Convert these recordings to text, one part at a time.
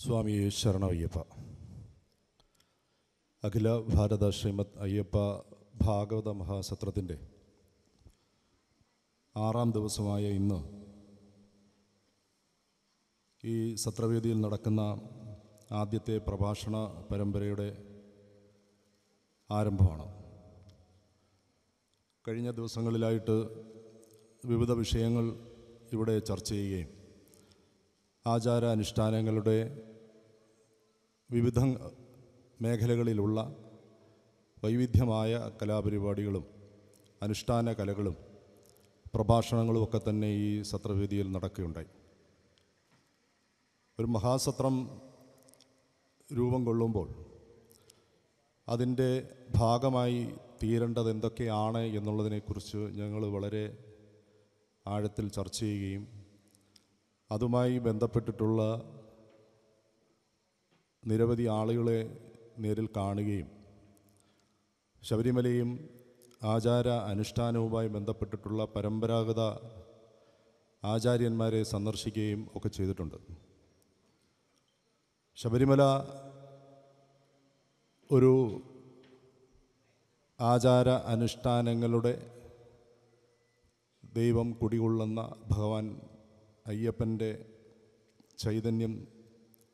സ്വാമി ശരണ അയ്യപ്പ അഖില ഭാരത ശ്രീമദ് അയ്യപ്പ ഭാഗവത മഹാസത്രത്തിൻ്റെ ആറാം ദിവസമായ ഇന്ന് ഈ സത്രവേദിയിൽ നടക്കുന്ന ആദ്യത്തെ പ്രഭാഷണ പരമ്പരയുടെ ആരംഭമാണ് കഴിഞ്ഞ ദിവസങ്ങളിലായിട്ട് വിവിധ വിഷയങ്ങൾ ഇവിടെ ചർച്ച ചെയ്യുകയും ആചാര അനുഷ്ഠാനങ്ങളുടെ വിവിധ മേഖലകളിലുള്ള വൈവിധ്യമായ കലാപരിപാടികളും അനുഷ്ഠാന കലകളും പ്രഭാഷണങ്ങളും ഒക്കെ തന്നെ ഈ സത്രവേദിയിൽ നടക്കുകയുണ്ടായി ഒരു മഹാസത്രം രൂപം കൊള്ളുമ്പോൾ അതിൻ്റെ ഭാഗമായി തീരേണ്ടത് എന്തൊക്കെയാണ് എന്നുള്ളതിനെക്കുറിച്ച് ഞങ്ങൾ വളരെ ആഴത്തിൽ ചർച്ച ചെയ്യുകയും അതുമായി ബന്ധപ്പെട്ടിട്ടുള്ള നിരവധി ആളുകളെ നേരിൽ കാണുകയും ശബരിമലയും ആചാര അനുഷ്ഠാനവുമായി ബന്ധപ്പെട്ടിട്ടുള്ള പരമ്പരാഗത ആചാര്യന്മാരെ സന്ദർശിക്കുകയും ഒക്കെ ചെയ്തിട്ടുണ്ട് ശബരിമല ഒരു ആചാര അനുഷ്ഠാനങ്ങളുടെ ദൈവം കുടികൊള്ളുന്ന ഭഗവാൻ അയ്യപ്പൻ്റെ ചൈതന്യം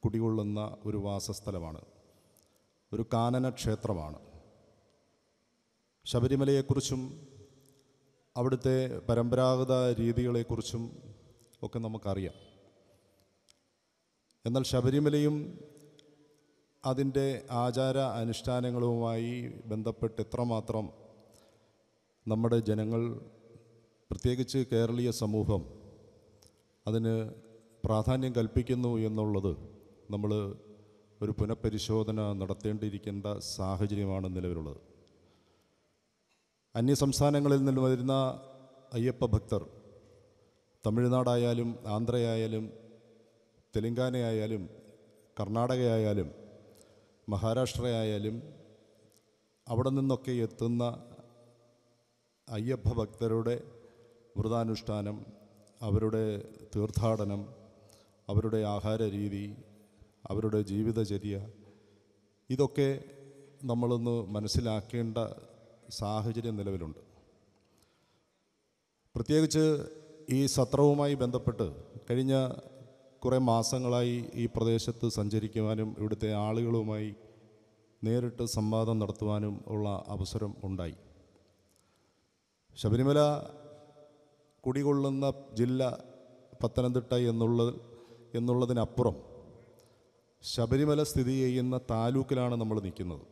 കുടികൊള്ളുന്ന ഒരു വാസസ്ഥലമാണ് ഒരു കാനന ക്ഷേത്രമാണ് ശബരിമലയെക്കുറിച്ചും അവിടുത്തെ പരമ്പരാഗത രീതികളെക്കുറിച്ചും ഒക്കെ നമുക്കറിയാം എന്നാൽ ശബരിമലയും അതിൻ്റെ ആചാര അനുഷ്ഠാനങ്ങളുമായി ബന്ധപ്പെട്ട് എത്രമാത്രം നമ്മുടെ ജനങ്ങൾ പ്രത്യേകിച്ച് കേരളീയ സമൂഹം അതിന് പ്രാധാന്യം കൽപ്പിക്കുന്നു എന്നുള്ളത് നമ്മൾ ഒരു പുനഃപരിശോധന നടത്തേണ്ടിയിരിക്കേണ്ട സാഹചര്യമാണ് നിലവിലുള്ളത് അന്യസംസ്ഥാനങ്ങളിൽ നിന്ന് വരുന്ന അയ്യപ്പ ഭക്തർ തമിഴ്നാടായാലും ആന്ധ്രയായാലും തെലങ്കാനയായാലും കർണാടകയായാലും മഹാരാഷ്ട്രയായാലും അവിടെ നിന്നൊക്കെ എത്തുന്ന അയ്യപ്പ ഭക്തരുടെ വ്രതാനുഷ്ഠാനം അവരുടെ തീർത്ഥാടനം അവരുടെ ആഹാര രീതി അവരുടെ ജീവിതചര്യ ഇതൊക്കെ നമ്മളൊന്ന് മനസ്സിലാക്കേണ്ട സാഹചര്യം നിലവിലുണ്ട് പ്രത്യേകിച്ച് ഈ സത്രവുമായി ബന്ധപ്പെട്ട് കഴിഞ്ഞ കുറേ മാസങ്ങളായി ഈ പ്രദേശത്ത് സഞ്ചരിക്കുവാനും ഇവിടുത്തെ ആളുകളുമായി നേരിട്ട് സംവാദം നടത്തുവാനും ഉള്ള അവസരം ഉണ്ടായി ശബരിമല കുടികൊള്ളുന്ന ജില്ല പത്തനംതിട്ട എന്നുള്ള എന്നുള്ളതിനപ്പുറം ശബരിമല സ്ഥിതി ചെയ്യുന്ന താലൂക്കിലാണ് നമ്മൾ നിൽക്കുന്നത്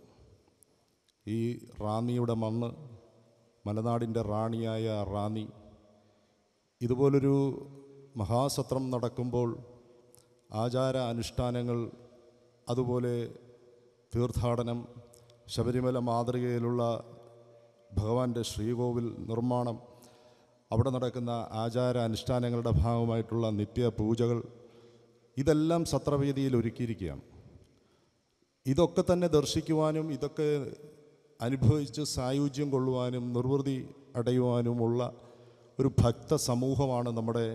ഈ റാന്നിയുടെ മണ്ണ് മലനാടിൻ്റെ റാണിയായ റാന്നി ഇതുപോലൊരു മഹാസത്രം നടക്കുമ്പോൾ ആചാര അനുഷ്ഠാനങ്ങൾ അതുപോലെ തീർത്ഥാടനം ശബരിമല മാതൃകയിലുള്ള ഭഗവാന്റെ ശ്രീകോവിൽ നിർമ്മാണം അവിടെ നടക്കുന്ന ആചാര അനുഷ്ഠാനങ്ങളുടെ ഭാഗമായിട്ടുള്ള നിത്യ പൂജകൾ ഇതെല്ലാം സത്രവേദിയിൽ ഒരുക്കിയിരിക്കുകയാണ് ഇതൊക്കെ തന്നെ ദർശിക്കുവാനും ഇതൊക്കെ അനുഭവിച്ച് സായുജ്യം കൊള്ളുവാനും നിർവൃതി അടയുവാനുമുള്ള ഒരു ഭക്ത സമൂഹമാണ് നമ്മുടെ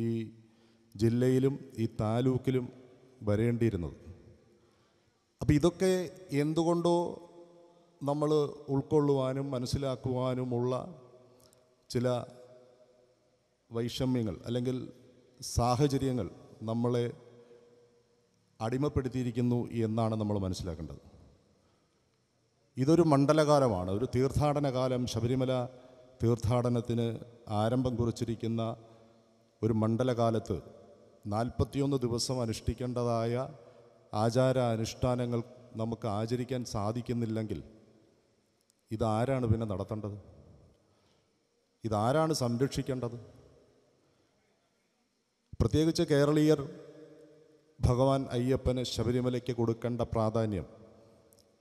ഈ ജില്ലയിലും ഈ താലൂക്കിലും വരേണ്ടിയിരുന്നത് അപ്പോൾ ഇതൊക്കെ എന്തുകൊണ്ടോ നമ്മൾ ഉൾക്കൊള്ളുവാനും മനസ്സിലാക്കുവാനുമുള്ള ചില വൈഷമ്യങ്ങൾ അല്ലെങ്കിൽ സാഹചര്യങ്ങൾ നമ്മളെ അടിമപ്പെടുത്തിയിരിക്കുന്നു എന്നാണ് നമ്മൾ മനസ്സിലാക്കേണ്ടത് ഇതൊരു മണ്ഡലകാലമാണ് ഒരു തീർത്ഥാടനകാലം ശബരിമല തീർത്ഥാടനത്തിന് ആരംഭം കുറിച്ചിരിക്കുന്ന ഒരു മണ്ഡലകാലത്ത് നാൽപ്പത്തിയൊന്ന് ദിവസം അനുഷ്ഠിക്കേണ്ടതായ ആചാര അനുഷ്ഠാനങ്ങൾ നമുക്ക് ആചരിക്കാൻ സാധിക്കുന്നില്ലെങ്കിൽ ഇതാരാണ് പിന്നെ നടത്തേണ്ടത് ഇതാരാണ് സംരക്ഷിക്കേണ്ടത് പ്രത്യേകിച്ച് കേരളീയർ ഭഗവാൻ അയ്യപ്പന് ശബരിമലയ്ക്ക് കൊടുക്കേണ്ട പ്രാധാന്യം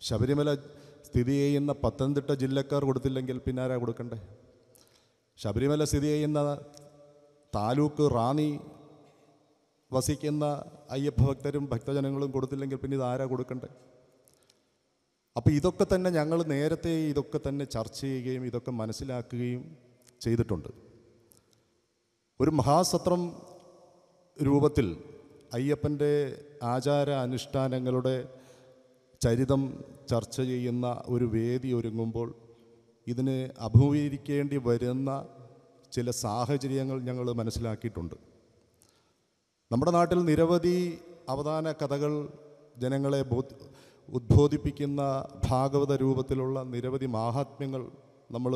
ശബരിമല സ്ഥിതി ചെയ്യുന്ന പത്തനംതിട്ട ജില്ലക്കാർ കൊടുത്തില്ലെങ്കിൽ പിന്നെ ആരാ കൊടുക്കണ്ടേ ശബരിമല സ്ഥിതി ചെയ്യുന്ന താലൂക്ക് റാന്നി വസിക്കുന്ന അയ്യപ്പ ഭക്തരും ഭക്തജനങ്ങളും കൊടുത്തില്ലെങ്കിൽ പിന്നെ ഇതാരാ കൊടുക്കണ്ടേ അപ്പോൾ ഇതൊക്കെ തന്നെ ഞങ്ങൾ നേരത്തെ ഇതൊക്കെ തന്നെ ചർച്ച ചെയ്യുകയും ഇതൊക്കെ മനസ്സിലാക്കുകയും ചെയ്തിട്ടുണ്ട് ഒരു മഹാസത്രം രൂപത്തിൽ അയ്യപ്പൻ്റെ ആചാര അനുഷ്ഠാനങ്ങളുടെ ചരിതം ചർച്ച ചെയ്യുന്ന ഒരു വേദി ഒരുങ്ങുമ്പോൾ ഇതിന് അഭിമുഖീകരിക്കേണ്ടി വരുന്ന ചില സാഹചര്യങ്ങൾ ഞങ്ങൾ മനസ്സിലാക്കിയിട്ടുണ്ട് നമ്മുടെ നാട്ടിൽ നിരവധി അവതാന കഥകൾ ജനങ്ങളെ ബോധ ഉദ്ബോധിപ്പിക്കുന്ന ഭാഗവത രൂപത്തിലുള്ള നിരവധി മാഹാത്മ്യങ്ങൾ നമ്മൾ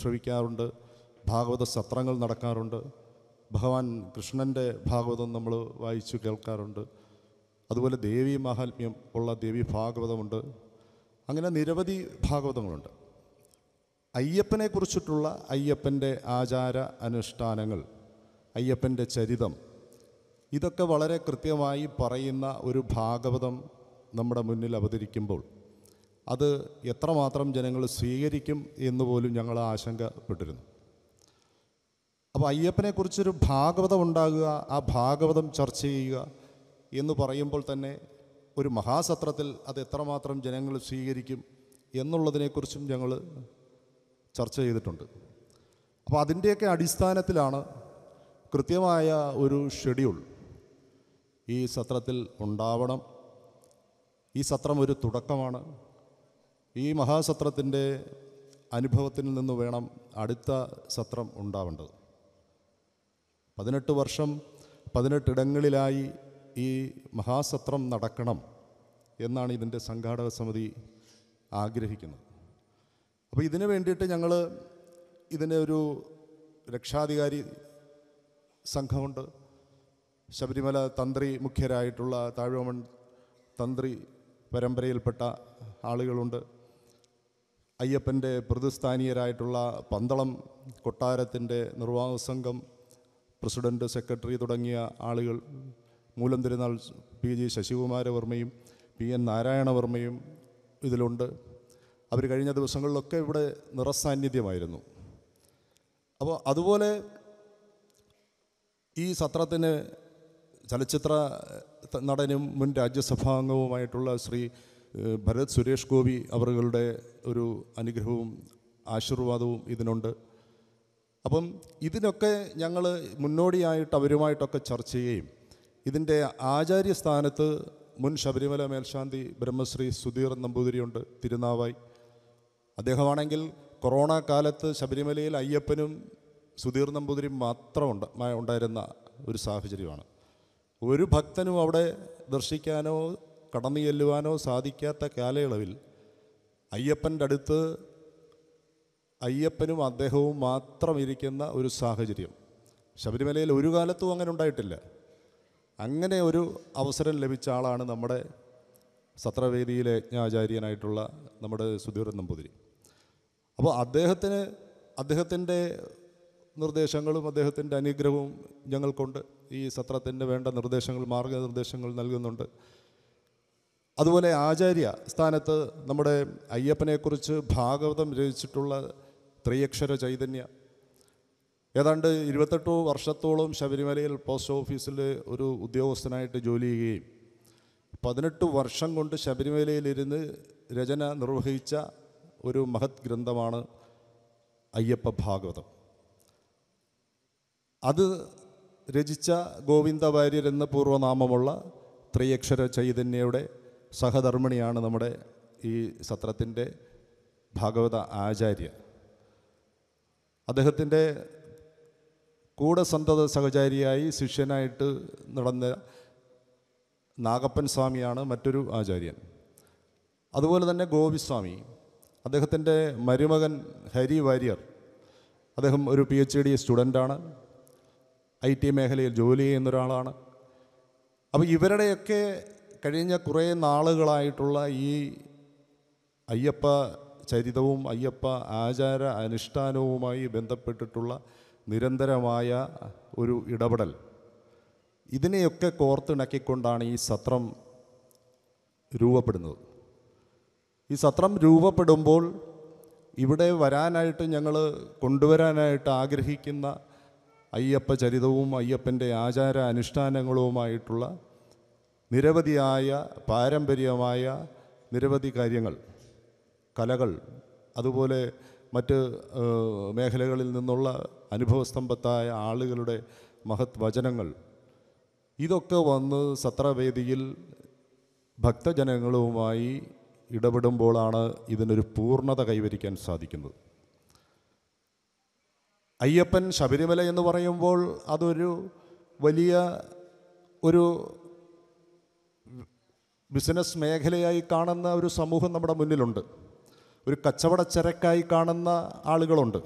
ശ്രവിക്കാറുണ്ട് ഭാഗവത സത്രങ്ങൾ നടക്കാറുണ്ട് ഭഗവാൻ കൃഷ്ണൻ്റെ ഭാഗവതം നമ്മൾ വായിച്ചു കേൾക്കാറുണ്ട് അതുപോലെ ദേവി മാഹാത്മ്യം ഉള്ള ദേവി ഭാഗവതമുണ്ട് അങ്ങനെ നിരവധി ഭാഗവതങ്ങളുണ്ട് അയ്യപ്പനെ കുറിച്ചിട്ടുള്ള അയ്യപ്പൻ്റെ ആചാര അനുഷ്ഠാനങ്ങൾ അയ്യപ്പൻ്റെ ചരിതം ഇതൊക്കെ വളരെ കൃത്യമായി പറയുന്ന ഒരു ഭാഗവതം നമ്മുടെ മുന്നിൽ അവതരിക്കുമ്പോൾ അത് എത്രമാത്രം ജനങ്ങൾ സ്വീകരിക്കും എന്ന് പോലും ഞങ്ങൾ ആശങ്കപ്പെട്ടിരുന്നു അപ്പോൾ അയ്യപ്പനെക്കുറിച്ചൊരു ഭാഗവതം ഉണ്ടാകുക ആ ഭാഗവതം ചർച്ച ചെയ്യുക എന്ന് പറയുമ്പോൾ തന്നെ ഒരു മഹാസത്രത്തിൽ അത് എത്രമാത്രം ജനങ്ങൾ സ്വീകരിക്കും എന്നുള്ളതിനെക്കുറിച്ചും ഞങ്ങൾ ചർച്ച ചെയ്തിട്ടുണ്ട് അപ്പോൾ അതിൻ്റെയൊക്കെ അടിസ്ഥാനത്തിലാണ് കൃത്യമായ ഒരു ഷെഡ്യൂൾ ഈ സത്രത്തിൽ ഉണ്ടാവണം ഈ സത്രം ഒരു തുടക്കമാണ് ഈ മഹാസത്രത്തിൻ്റെ അനുഭവത്തിൽ നിന്ന് വേണം അടുത്ത സത്രം ഉണ്ടാവേണ്ടത് പതിനെട്ട് വർഷം പതിനെട്ടിടങ്ങളിലായി ഈ മഹാസത്രം നടക്കണം എന്നാണ് ഇതിൻ്റെ സംഘാടക സമിതി ആഗ്രഹിക്കുന്നത് അപ്പോൾ ഇതിനു വേണ്ടിയിട്ട് ഞങ്ങൾ ഇതിനെ ഒരു രക്ഷാധികാരി സംഘമുണ്ട് ശബരിമല തന്ത്രി മുഖ്യരായിട്ടുള്ള താഴ്വമൺ തന്ത്രി പരമ്പരയിൽപ്പെട്ട ആളുകളുണ്ട് അയ്യപ്പൻ്റെ പ്രതിസ്ഥാനീയരായിട്ടുള്ള പന്തളം കൊട്ടാരത്തിൻ്റെ നിർവാഹക സംഘം പ്രസിഡന്റ് സെക്രട്ടറി തുടങ്ങിയ ആളുകൾ മൂലം തിരുനാൾ പി ജി ശശികുമാരവർമ്മയും പി എൻ നാരായണവർമ്മയും ഇതിലുണ്ട് അവർ കഴിഞ്ഞ ദിവസങ്ങളിലൊക്കെ ഇവിടെ നിറസാന്നിധ്യമായിരുന്നു അപ്പോൾ അതുപോലെ ഈ സത്രത്തിന് ചലച്ചിത്ര നടനും മുൻ രാജ്യസഭാംഗവുമായിട്ടുള്ള ശ്രീ ഭരത് സുരേഷ് ഗോപി അവരുടെ ഒരു അനുഗ്രഹവും ആശീർവാദവും ഇതിനുണ്ട് അപ്പം ഇതിനൊക്കെ ഞങ്ങൾ മുന്നോടിയായിട്ട് അവരുമായിട്ടൊക്കെ ചർച്ച ചെയ്യുകയും ഇതിൻ്റെ സ്ഥാനത്ത് മുൻ ശബരിമല മേൽശാന്തി ബ്രഹ്മശ്രീ സുധീർ നമ്പൂതിരിയുണ്ട് തിരുനാവായി അദ്ദേഹമാണെങ്കിൽ കൊറോണ കാലത്ത് ശബരിമലയിൽ അയ്യപ്പനും സുധീർ നമ്പൂതിരിയും മാത്രമുണ്ട് ഉണ്ടായിരുന്ന ഒരു സാഹചര്യമാണ് ഒരു ഭക്തനും അവിടെ ദർശിക്കാനോ കടന്നു ചെല്ലുവാനോ സാധിക്കാത്ത കാലയളവിൽ അയ്യപ്പൻ്റെ അടുത്ത് അയ്യപ്പനും അദ്ദേഹവും മാത്രം ഇരിക്കുന്ന ഒരു സാഹചര്യം ശബരിമലയിൽ ഒരു കാലത്തും അങ്ങനെ ഉണ്ടായിട്ടില്ല അങ്ങനെ ഒരു അവസരം ലഭിച്ച ആളാണ് നമ്മുടെ സത്രവേദിയിലെ യജ്ഞാചാര്യനായിട്ടുള്ള നമ്മുടെ സുധീർ നമ്പൂതിരി അപ്പോൾ അദ്ദേഹത്തിന് അദ്ദേഹത്തിൻ്റെ നിർദ്ദേശങ്ങളും അദ്ദേഹത്തിൻ്റെ അനുഗ്രഹവും ഞങ്ങൾക്കുണ്ട് ഈ സത്രത്തിന് വേണ്ട നിർദ്ദേശങ്ങൾ മാർഗനിർദ്ദേശങ്ങൾ നൽകുന്നുണ്ട് അതുപോലെ ആചാര്യ സ്ഥാനത്ത് നമ്മുടെ അയ്യപ്പനെക്കുറിച്ച് ഭാഗവതം രചിച്ചിട്ടുള്ള ത്രിയക്ഷര ചൈതന്യ ഏതാണ്ട് ഇരുപത്തെട്ട് വർഷത്തോളം ശബരിമലയിൽ പോസ്റ്റ് ഓഫീസിൽ ഒരു ഉദ്യോഗസ്ഥനായിട്ട് ജോലി ചെയ്യുകയും പതിനെട്ട് വർഷം കൊണ്ട് ശബരിമലയിലിരുന്ന് രചന നിർവഹിച്ച ഒരു മഹത് ഗ്രന്ഥമാണ് അയ്യപ്പ ഭാഗവതം അത് രചിച്ച ഗോവിന്ദ വാര്യർ എന്ന പൂർവ്വനാമമുള്ള ത്രിയക്ഷര ചൈതന്യയുടെ സഹധർമ്മിണിയാണ് നമ്മുടെ ഈ സത്രത്തിൻ്റെ ഭാഗവത ആചാര്യ അദ്ദേഹത്തിൻ്റെ കൂടെ സന്തത സഹചാരിയായി ശിഷ്യനായിട്ട് നടന്ന നാഗപ്പൻ സ്വാമിയാണ് മറ്റൊരു ആചാര്യൻ അതുപോലെ തന്നെ ഗോപിസ്വാമി അദ്ദേഹത്തിൻ്റെ മരുമകൻ ഹരി വാര്യർ അദ്ദേഹം ഒരു പി എച്ച് ഡി സ്റ്റുഡൻ്റാണ് ഐ ടി മേഖലയിൽ ജോലി ചെയ്യുന്ന ഒരാളാണ് അപ്പോൾ ഇവരുടെയൊക്കെ കഴിഞ്ഞ കുറേ നാളുകളായിട്ടുള്ള ഈ അയ്യപ്പ ചരിതവും അയ്യപ്പ ആചാര അനുഷ്ഠാനവുമായി ബന്ധപ്പെട്ടിട്ടുള്ള നിരന്തരമായ ഒരു ഇടപെടൽ ഇതിനെയൊക്കെ കോർത്തിണക്കിക്കൊണ്ടാണ് ഈ സത്രം രൂപപ്പെടുന്നത് ഈ സത്രം രൂപപ്പെടുമ്പോൾ ഇവിടെ വരാനായിട്ട് ഞങ്ങൾ കൊണ്ടുവരാനായിട്ട് ആഗ്രഹിക്കുന്ന അയ്യപ്പ ചരിതവും അയ്യപ്പൻ്റെ ആചാര അനുഷ്ഠാനങ്ങളുമായിട്ടുള്ള നിരവധിയായ പാരമ്പര്യമായ നിരവധി കാര്യങ്ങൾ കലകൾ അതുപോലെ മറ്റ് മേഖലകളിൽ നിന്നുള്ള അനുഭവസ്തംഭത്തായ ആളുകളുടെ മഹത് വചനങ്ങൾ ഇതൊക്കെ വന്ന് സത്രവേദിയിൽ ഭക്തജനങ്ങളുമായി ഇടപെടുമ്പോഴാണ് ഇതിനൊരു പൂർണ്ണത കൈവരിക്കാൻ സാധിക്കുന്നത് അയ്യപ്പൻ ശബരിമല എന്ന് പറയുമ്പോൾ അതൊരു വലിയ ഒരു ബിസിനസ് മേഖലയായി കാണുന്ന ഒരു സമൂഹം നമ്മുടെ മുന്നിലുണ്ട് ഒരു കച്ചവടച്ചരക്കായി കാണുന്ന ആളുകളുണ്ട്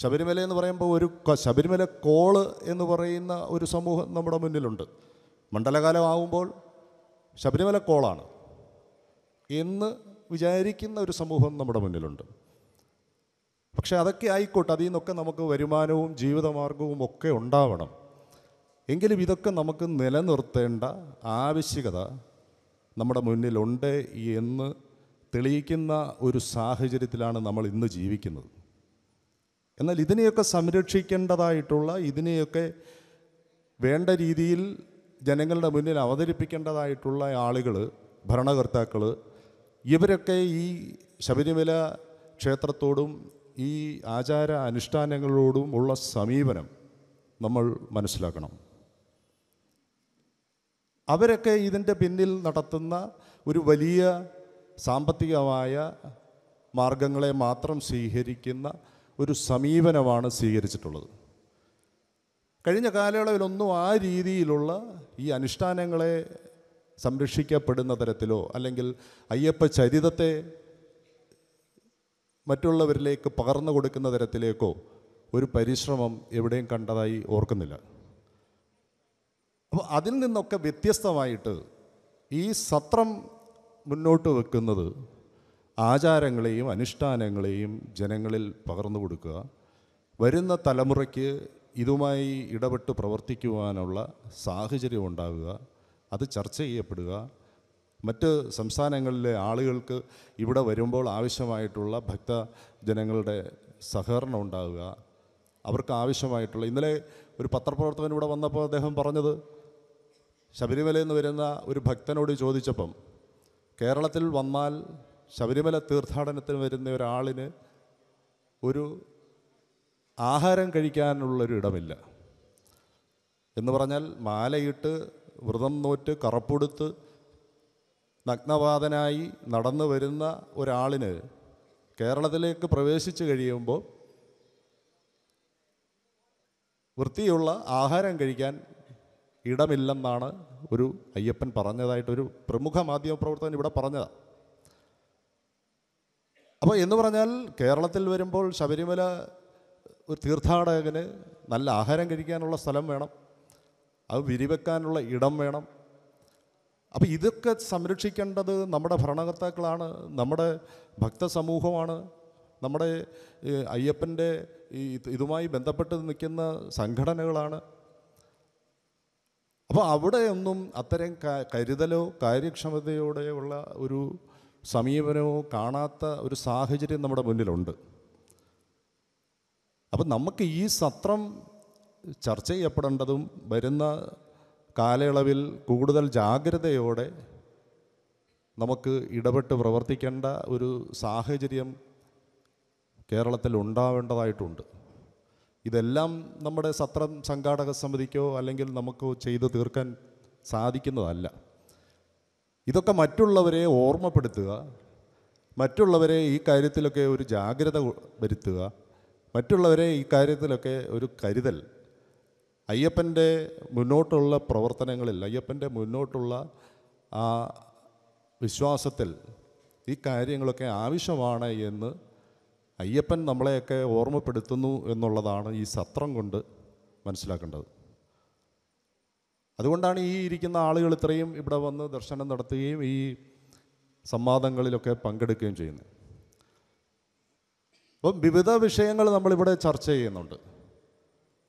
ശബരിമല എന്ന് പറയുമ്പോൾ ഒരു ശബരിമല കോള് എന്ന് പറയുന്ന ഒരു സമൂഹം നമ്മുടെ മുന്നിലുണ്ട് മണ്ഡലകാലമാവുമ്പോൾ ശബരിമല കോളാണ് എന്ന് വിചാരിക്കുന്ന ഒരു സമൂഹം നമ്മുടെ മുന്നിലുണ്ട് പക്ഷേ അതൊക്കെ ആയിക്കോട്ടെ അതിൽ നിന്നൊക്കെ നമുക്ക് വരുമാനവും ജീവിതമാർഗവും ഒക്കെ ഉണ്ടാവണം എങ്കിലും ഇതൊക്കെ നമുക്ക് നിലനിർത്തേണ്ട ആവശ്യകത നമ്മുടെ മുന്നിലുണ്ട് എന്ന് തെളിയിക്കുന്ന ഒരു സാഹചര്യത്തിലാണ് നമ്മൾ ഇന്ന് ജീവിക്കുന്നത് എന്നാൽ ഇതിനെയൊക്കെ സംരക്ഷിക്കേണ്ടതായിട്ടുള്ള ഇതിനെയൊക്കെ വേണ്ട രീതിയിൽ ജനങ്ങളുടെ മുന്നിൽ അവതരിപ്പിക്കേണ്ടതായിട്ടുള്ള ആളുകൾ ഭരണകർത്താക്കൾ ഇവരൊക്കെ ഈ ശബരിമല ക്ഷേത്രത്തോടും ഈ ആചാര അനുഷ്ഠാനങ്ങളോടും ഉള്ള സമീപനം നമ്മൾ മനസ്സിലാക്കണം അവരൊക്കെ ഇതിൻ്റെ പിന്നിൽ നടത്തുന്ന ഒരു വലിയ സാമ്പത്തികമായ മാർഗങ്ങളെ മാത്രം സ്വീകരിക്കുന്ന ഒരു സമീപനമാണ് സ്വീകരിച്ചിട്ടുള്ളത് കഴിഞ്ഞ കാലയളവിലൊന്നും ആ രീതിയിലുള്ള ഈ അനുഷ്ഠാനങ്ങളെ സംരക്ഷിക്കപ്പെടുന്ന തരത്തിലോ അല്ലെങ്കിൽ അയ്യപ്പ ചരിതത്തെ മറ്റുള്ളവരിലേക്ക് പകർന്നു കൊടുക്കുന്ന തരത്തിലേക്കോ ഒരു പരിശ്രമം എവിടെയും കണ്ടതായി ഓർക്കുന്നില്ല അപ്പോൾ അതിൽ നിന്നൊക്കെ വ്യത്യസ്തമായിട്ട് ഈ സത്രം മുന്നോട്ട് വെക്കുന്നത് ആചാരങ്ങളെയും അനുഷ്ഠാനങ്ങളെയും ജനങ്ങളിൽ പകർന്നു കൊടുക്കുക വരുന്ന തലമുറയ്ക്ക് ഇതുമായി ഇടപെട്ട് പ്രവർത്തിക്കുവാനുള്ള സാഹചര്യം ഉണ്ടാകുക അത് ചർച്ച ചെയ്യപ്പെടുക മറ്റ് സംസ്ഥാനങ്ങളിലെ ആളുകൾക്ക് ഇവിടെ വരുമ്പോൾ ആവശ്യമായിട്ടുള്ള ഭക്ത ജനങ്ങളുടെ സഹകരണം ഉണ്ടാകുക അവർക്ക് ആവശ്യമായിട്ടുള്ള ഇന്നലെ ഒരു പത്രപ്രവർത്തകൻ ഇവിടെ വന്നപ്പോൾ അദ്ദേഹം പറഞ്ഞത് ശബരിമലയിൽ നിന്ന് വരുന്ന ഒരു ഭക്തനോട് ചോദിച്ചപ്പം കേരളത്തിൽ വന്നാൽ ശബരിമല തീർത്ഥാടനത്തിന് വരുന്ന ഒരാളിന് ഒരു ആഹാരം കഴിക്കാനുള്ളൊരു ഇടമില്ല എന്ന് പറഞ്ഞാൽ മാലയിട്ട് വ്രതം നോറ്റ് കറപ്പൊടുത്ത് നഗ്നപാതനായി നടന്നു വരുന്ന ഒരാളിന് കേരളത്തിലേക്ക് പ്രവേശിച്ചു കഴിയുമ്പോൾ വൃത്തിയുള്ള ആഹാരം കഴിക്കാൻ ഇടമില്ലെന്നാണ് ഒരു അയ്യപ്പൻ പറഞ്ഞതായിട്ടൊരു പ്രമുഖ മാധ്യമ പ്രവർത്തകൻ ഇവിടെ പറഞ്ഞതാണ് അപ്പോൾ എന്ന് പറഞ്ഞാൽ കേരളത്തിൽ വരുമ്പോൾ ശബരിമല ഒരു തീർത്ഥാടകന് നല്ല ആഹാരം കഴിക്കാനുള്ള സ്ഥലം വേണം അത് വിരിവെക്കാനുള്ള ഇടം വേണം അപ്പോൾ ഇതൊക്കെ സംരക്ഷിക്കേണ്ടത് നമ്മുടെ ഭരണകർത്താക്കളാണ് നമ്മുടെ ഭക്തസമൂഹമാണ് നമ്മുടെ അയ്യപ്പൻ്റെ ഇതുമായി ബന്ധപ്പെട്ട് നിൽക്കുന്ന സംഘടനകളാണ് അപ്പോൾ അവിടെയൊന്നും അത്തരം കരുതലോ കാര്യക്ഷമതയോടെ ഉള്ള ഒരു സമീപനമോ കാണാത്ത ഒരു സാഹചര്യം നമ്മുടെ മുന്നിലുണ്ട് അപ്പം നമുക്ക് ഈ സത്രം ചർച്ച ചെയ്യപ്പെടേണ്ടതും വരുന്ന കാലയളവിൽ കൂടുതൽ ജാഗ്രതയോടെ നമുക്ക് ഇടപെട്ട് പ്രവർത്തിക്കേണ്ട ഒരു സാഹചര്യം കേരളത്തിൽ ഉണ്ടാവേണ്ടതായിട്ടുണ്ട് ഇതെല്ലാം നമ്മുടെ സത്രം സംഘാടക സമിതിക്കോ അല്ലെങ്കിൽ നമുക്കോ ചെയ്തു തീർക്കാൻ സാധിക്കുന്നതല്ല ഇതൊക്കെ മറ്റുള്ളവരെ ഓർമ്മപ്പെടുത്തുക മറ്റുള്ളവരെ ഈ കാര്യത്തിലൊക്കെ ഒരു ജാഗ്രത വരുത്തുക മറ്റുള്ളവരെ ഈ കാര്യത്തിലൊക്കെ ഒരു കരുതൽ അയ്യപ്പൻ്റെ മുന്നോട്ടുള്ള പ്രവർത്തനങ്ങളിൽ അയ്യപ്പൻ്റെ മുന്നോട്ടുള്ള ആ വിശ്വാസത്തിൽ ഈ കാര്യങ്ങളൊക്കെ ആവശ്യമാണ് എന്ന് അയ്യപ്പൻ നമ്മളെയൊക്കെ ഓർമ്മപ്പെടുത്തുന്നു എന്നുള്ളതാണ് ഈ സത്രം കൊണ്ട് മനസ്സിലാക്കേണ്ടത് അതുകൊണ്ടാണ് ഈ ഇരിക്കുന്ന ആളുകൾ ഇത്രയും ഇവിടെ വന്ന് ദർശനം നടത്തുകയും ഈ സംവാദങ്ങളിലൊക്കെ പങ്കെടുക്കുകയും ചെയ്യുന്നത് അപ്പം വിവിധ വിഷയങ്ങൾ നമ്മളിവിടെ ചർച്ച ചെയ്യുന്നുണ്ട്